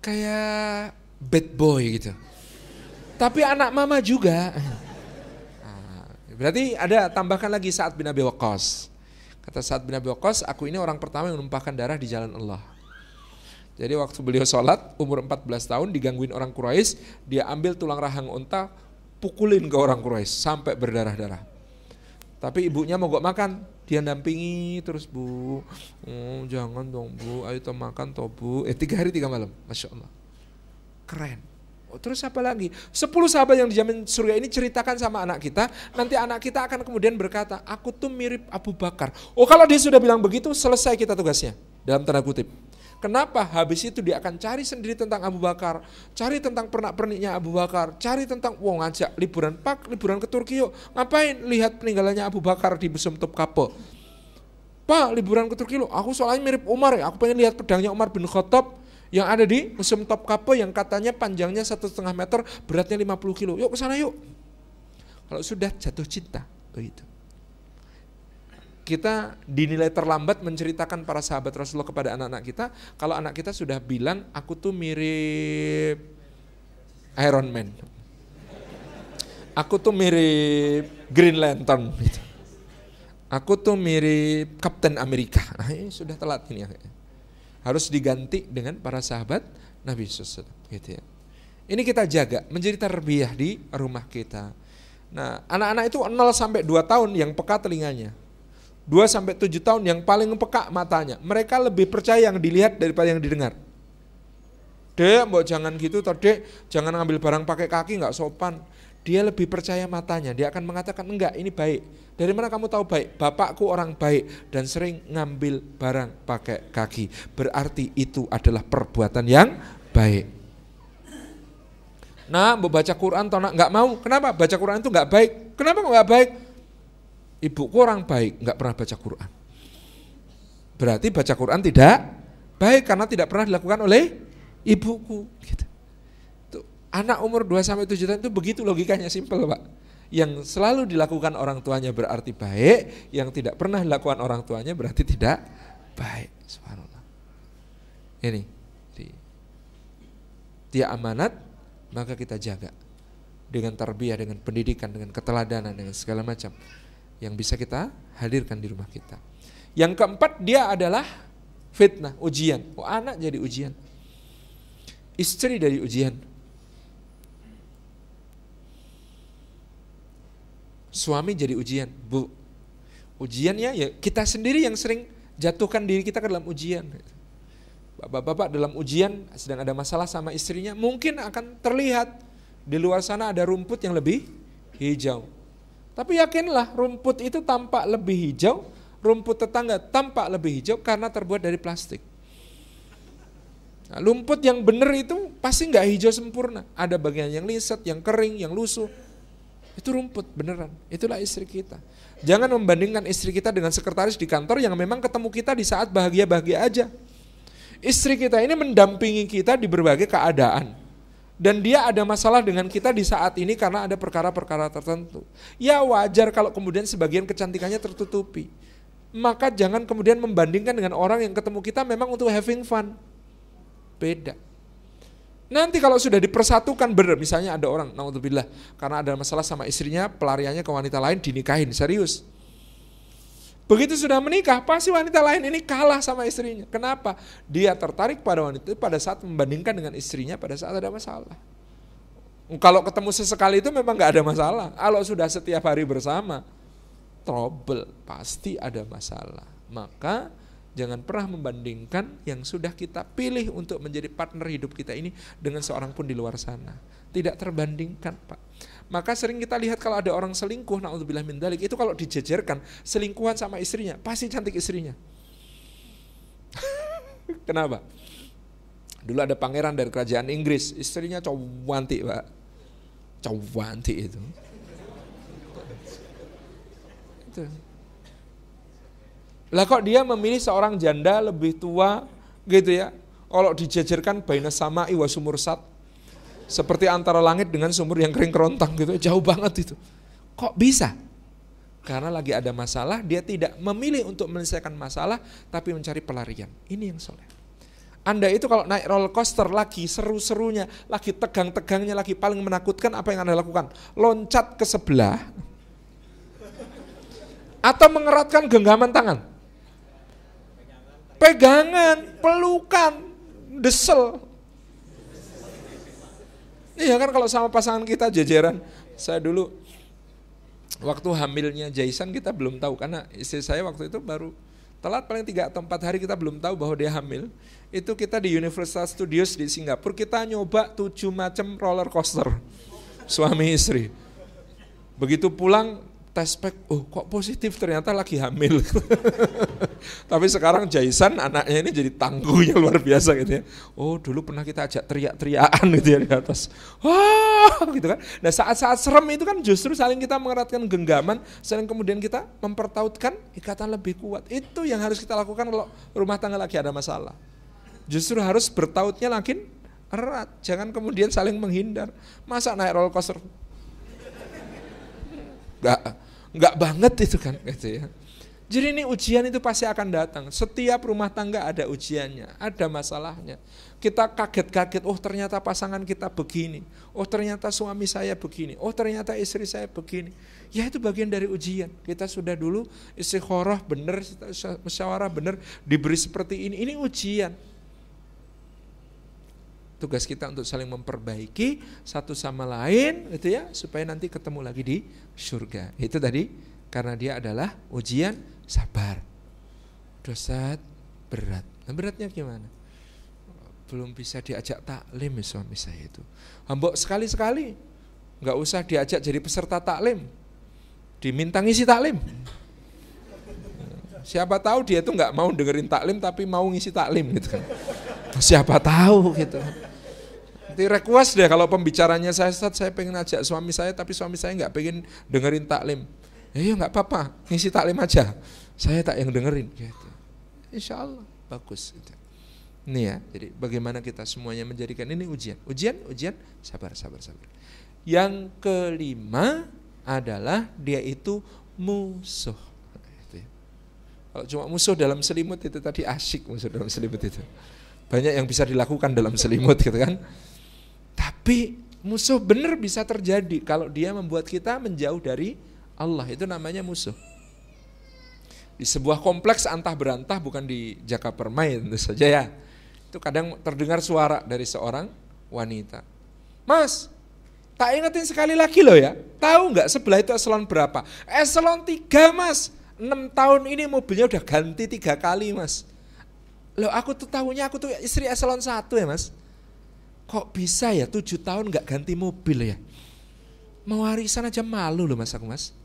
kayak bad boy gitu. Tapi anak mama juga. (laughs) Ah, berarti ada tambahkan lagi saat bin Abi Waqqas. Kata saat bin Abi Waqqas, aku ini orang pertama yang menumpahkan darah di jalan Allah. Jadi waktu beliau sholat, umur 14 tahun digangguin orang Quraisy, dia ambil tulang rahang unta, pukulin ke orang Quraisy sampai berdarah-darah. Tapi ibunya mau gak makan, dia dampingi terus bu, oh, jangan dong bu, ayo to makan to bu. Eh tiga hari tiga malam, masya Allah, keren. Oh, terus apa lagi? Sepuluh sahabat yang dijamin surga ini ceritakan sama anak kita, nanti anak kita akan kemudian berkata, aku tuh mirip Abu Bakar. Oh kalau dia sudah bilang begitu, selesai kita tugasnya. Dalam tanda kutip. Kenapa? Habis itu dia akan cari sendiri tentang Abu Bakar, cari tentang pernak-perniknya Abu Bakar, cari tentang wong oh, ngajak liburan pak, liburan ke Turki yuk. Ngapain lihat peninggalannya Abu Bakar di Besum Top Kapo? Pak, liburan ke Turki lo, aku soalnya mirip Umar ya, aku pengen lihat pedangnya Umar bin Khattab yang ada di Museum Topkapi yang katanya panjangnya satu setengah meter, beratnya 50 kilo. Yuk ke sana yuk. Kalau sudah jatuh cinta, begitu. Oh kita dinilai terlambat menceritakan para sahabat Rasulullah kepada anak-anak kita, kalau anak kita sudah bilang aku tuh mirip Iron Man. Aku tuh mirip Green Lantern gitu. Aku tuh mirip Captain Amerika. Nah, ini sudah telat ini ya harus diganti dengan para sahabat Nabi SAW. Gitu ya. Ini kita jaga, menjadi terbiah di rumah kita. Nah, anak-anak itu 0 sampai 2 tahun yang peka telinganya. 2 sampai 7 tahun yang paling peka matanya. Mereka lebih percaya yang dilihat daripada yang didengar. Dek, mbok jangan gitu, terdek, jangan ngambil barang pakai kaki nggak sopan dia lebih percaya matanya. Dia akan mengatakan, enggak ini baik. Dari mana kamu tahu baik? Bapakku orang baik dan sering ngambil barang pakai kaki. Berarti itu adalah perbuatan yang baik. Nah, mau baca Quran atau nak nggak mau? Kenapa? Baca Quran itu nggak baik. Kenapa nggak baik? Ibuku orang baik, nggak pernah baca Quran. Berarti baca Quran tidak baik karena tidak pernah dilakukan oleh ibuku. Gitu. Anak umur 2 sampai 7 tahun itu begitu logikanya simpel, Pak. Yang selalu dilakukan orang tuanya berarti baik, yang tidak pernah dilakukan orang tuanya berarti tidak baik. Subhanallah. Ini dia amanat, maka kita jaga dengan tarbiyah, dengan pendidikan, dengan keteladanan, dengan segala macam yang bisa kita hadirkan di rumah kita. Yang keempat dia adalah fitnah, ujian. Oh, anak jadi ujian. Istri dari ujian. Suami jadi ujian, Bu. Ujiannya ya kita sendiri yang sering jatuhkan diri kita ke dalam ujian. Bapak-bapak dalam ujian sedang ada masalah sama istrinya, mungkin akan terlihat di luar sana ada rumput yang lebih hijau. Tapi yakinlah rumput itu tampak lebih hijau, rumput tetangga tampak lebih hijau karena terbuat dari plastik. Nah, rumput yang benar itu pasti nggak hijau sempurna. Ada bagian yang liset, yang kering, yang lusuh. Itu rumput beneran. Itulah istri kita. Jangan membandingkan istri kita dengan sekretaris di kantor yang memang ketemu kita di saat bahagia-bahagia aja. Istri kita ini mendampingi kita di berbagai keadaan. Dan dia ada masalah dengan kita di saat ini karena ada perkara-perkara tertentu. Ya wajar kalau kemudian sebagian kecantikannya tertutupi. Maka jangan kemudian membandingkan dengan orang yang ketemu kita memang untuk having fun. Beda. Nanti kalau sudah dipersatukan benar, misalnya ada orang, naudzubillah, karena ada masalah sama istrinya, pelariannya ke wanita lain dinikahin, serius. Begitu sudah menikah, pasti wanita lain ini kalah sama istrinya. Kenapa? Dia tertarik pada wanita itu pada saat membandingkan dengan istrinya pada saat ada masalah. Kalau ketemu sesekali itu memang nggak ada masalah. Kalau sudah setiap hari bersama, trouble, pasti ada masalah. Maka Jangan pernah membandingkan yang sudah kita pilih untuk menjadi partner hidup kita ini dengan seorang pun di luar sana. Tidak terbandingkan, Pak. Maka sering kita lihat kalau ada orang selingkuh, naudzubillah min dalik, itu kalau dijejerkan selingkuhan sama istrinya, pasti cantik istrinya. (laughs) Kenapa? Dulu ada pangeran dari kerajaan Inggris, istrinya cowanti, Pak. Cowanti itu. Itu lah kok dia memilih seorang janda lebih tua gitu ya. Kalau dijajarkan baina sama iwa sumur sat. Seperti antara langit dengan sumur yang kering kerontang gitu. Jauh banget itu. Kok bisa? Karena lagi ada masalah, dia tidak memilih untuk menyelesaikan masalah, tapi mencari pelarian. Ini yang soleh. Anda itu kalau naik roller coaster lagi seru-serunya, lagi tegang-tegangnya, lagi paling menakutkan apa yang Anda lakukan? Loncat ke sebelah atau mengeratkan genggaman tangan? pegangan, pelukan, desel. Iya kan kalau sama pasangan kita jajaran. Saya dulu waktu hamilnya Jason kita belum tahu karena istri saya waktu itu baru telat paling tiga atau empat hari kita belum tahu bahwa dia hamil. Itu kita di Universal Studios di Singapura kita nyoba tujuh macam roller coaster suami istri. Begitu pulang tes pack, oh kok positif ternyata lagi hamil. (laughs) Tapi sekarang Jaisan anaknya ini jadi tangguhnya luar biasa gitu ya. Oh dulu pernah kita ajak teriak-teriakan gitu ya di atas. Wah gitu kan. Nah saat-saat serem itu kan justru saling kita mengeratkan genggaman, saling kemudian kita mempertautkan ikatan lebih kuat. Itu yang harus kita lakukan kalau rumah tangga lagi ada masalah. Justru harus bertautnya lagi erat. Jangan kemudian saling menghindar. Masa naik roller coaster nggak nggak banget itu kan gitu ya. Jadi ini ujian itu pasti akan datang. Setiap rumah tangga ada ujiannya, ada masalahnya. Kita kaget-kaget, oh ternyata pasangan kita begini. Oh ternyata suami saya begini. Oh ternyata istri saya begini. Ya itu bagian dari ujian. Kita sudah dulu istiqoroh benar, musyawarah benar, diberi seperti ini. Ini ujian tugas kita untuk saling memperbaiki satu sama lain gitu ya supaya nanti ketemu lagi di surga itu tadi karena dia adalah ujian sabar dosa berat nah, beratnya gimana belum bisa diajak taklim ya, suami saya itu hambok ah, sekali sekali nggak usah diajak jadi peserta taklim diminta ngisi taklim siapa tahu dia tuh nggak mau dengerin taklim tapi mau ngisi taklim gitu kan. siapa tahu gitu di request deh kalau pembicaranya saya saat saya pengen ajak suami saya tapi suami saya nggak pengen dengerin taklim. Eh, ya nggak apa-apa, ngisi taklim aja. Saya tak yang dengerin. Gitu. Insya Allah bagus. Gitu. Nih ya, jadi bagaimana kita semuanya menjadikan ini ujian. Ujian, ujian, sabar, sabar, sabar. Yang kelima adalah dia itu musuh. Gitu ya. Kalau cuma musuh dalam selimut itu tadi asik musuh dalam selimut itu. Banyak yang bisa dilakukan dalam selimut gitu kan. Tapi musuh benar bisa terjadi kalau dia membuat kita menjauh dari Allah. Itu namanya musuh. Di sebuah kompleks antah berantah bukan di jaka permai tentu saja ya. Itu kadang terdengar suara dari seorang wanita. Mas, tak ingetin sekali lagi loh ya. Tahu nggak sebelah itu eselon berapa? Eselon tiga mas. Enam tahun ini mobilnya udah ganti tiga kali mas. Loh aku tuh tahunya aku tuh istri eselon satu ya mas kok bisa ya tujuh tahun nggak ganti mobil ya? Mau warisan aja malu loh mas aku mas.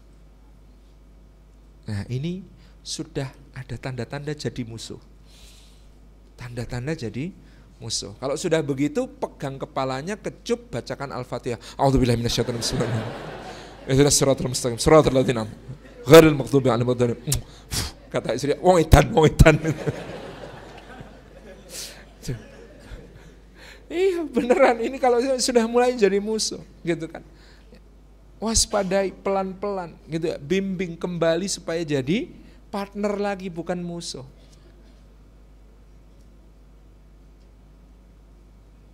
Nah ini sudah ada tanda-tanda jadi musuh. Tanda-tanda jadi musuh. Kalau sudah begitu pegang kepalanya kecup bacakan Al-Fatihah. A'udzubillahi minasyaitonir rajim. Ihdinas siratal mustaqim, siratal ladzina ghairil maghdubi 'alaihim Kata istri, wong edan, wong edan. Iya beneran ini kalau sudah mulai jadi musuh gitu kan. Waspadai pelan-pelan gitu ya. Bimbing kembali supaya jadi partner lagi bukan musuh.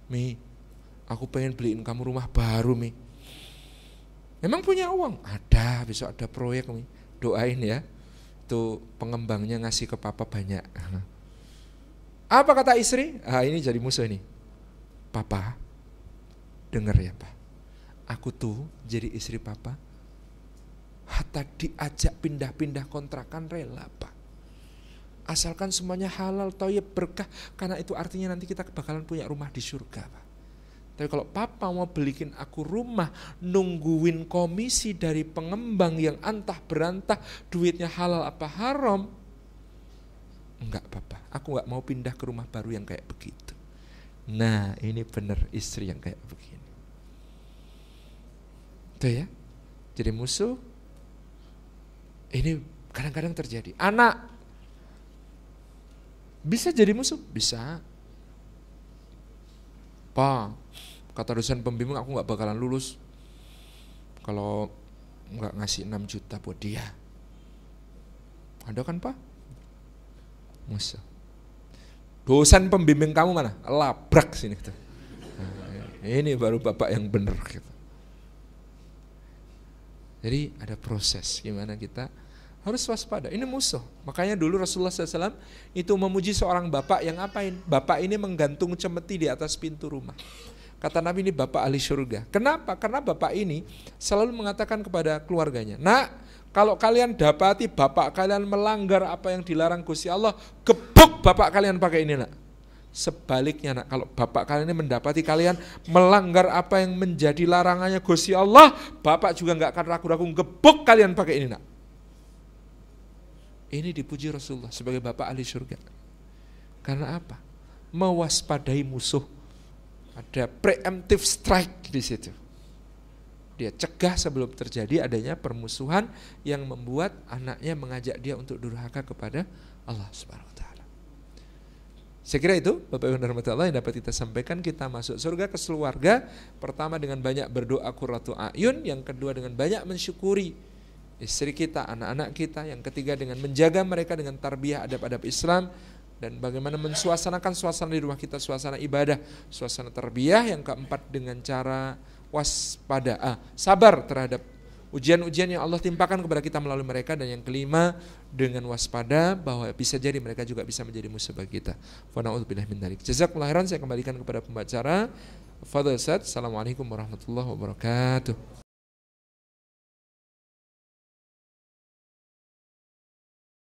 Mi, aku pengen beliin kamu rumah baru Mi. Memang punya uang? Ada, besok ada proyek Mi. Doain ya. Itu pengembangnya ngasih ke papa banyak. Apa kata istri? Ah ini jadi musuh nih. Papa, denger ya Pak. Aku tuh jadi istri Papa, hatta diajak pindah-pindah kontrakan rela Pak. Asalkan semuanya halal, toyib, ya, berkah. Karena itu artinya nanti kita bakalan punya rumah di surga Pak. Tapi kalau papa mau belikin aku rumah, nungguin komisi dari pengembang yang antah berantah, duitnya halal apa haram, enggak papa, aku enggak mau pindah ke rumah baru yang kayak begitu. Nah, ini benar istri yang kayak begini. Itu ya. Jadi musuh ini kadang-kadang terjadi. Anak bisa jadi musuh, bisa. Pak, kata dosen pembimbing aku nggak bakalan lulus kalau nggak ngasih 6 juta buat dia. Ada kan pak? Musuh. Dosen pembimbing kamu mana? Labrak sini. Gitu. Ini baru bapak yang benar. Gitu. Jadi ada proses gimana kita harus waspada. Ini musuh. Makanya dulu Rasulullah SAW itu memuji seorang bapak yang apain? Bapak ini menggantung cemeti di atas pintu rumah. Kata Nabi ini bapak ahli surga. Kenapa? Karena bapak ini selalu mengatakan kepada keluarganya, nak kalau kalian dapati bapak kalian melanggar apa yang dilarang Gusti Allah, gebuk bapak kalian pakai ini nak. Sebaliknya nak, kalau bapak kalian ini mendapati kalian melanggar apa yang menjadi larangannya Gusti Allah, bapak juga nggak akan ragu-ragu gebuk kalian pakai ini nak. Ini dipuji Rasulullah sebagai bapak ahli surga. Karena apa? Mewaspadai musuh. Ada preemptive strike di situ dia cegah sebelum terjadi adanya permusuhan yang membuat anaknya mengajak dia untuk durhaka kepada Allah Subhanahu wa taala. Saya kira itu Bapak Ibu Allah yang dapat kita sampaikan kita masuk surga ke keluarga pertama dengan banyak berdoa qurratu ayun, yang kedua dengan banyak mensyukuri istri kita, anak-anak kita, yang ketiga dengan menjaga mereka dengan tarbiyah adab-adab Islam dan bagaimana mensuasanakan suasana di rumah kita, suasana ibadah, suasana tarbiyah, yang keempat dengan cara waspada, ah, sabar terhadap ujian-ujian yang Allah timpakan kepada kita melalui mereka dan yang kelima dengan waspada bahwa bisa jadi mereka juga bisa menjadi musuh bagi kita. Wa na'udzubillah min dalik. Jazak kelahiran saya kembalikan kepada pembacara. Fadhil Assalamualaikum warahmatullahi wabarakatuh.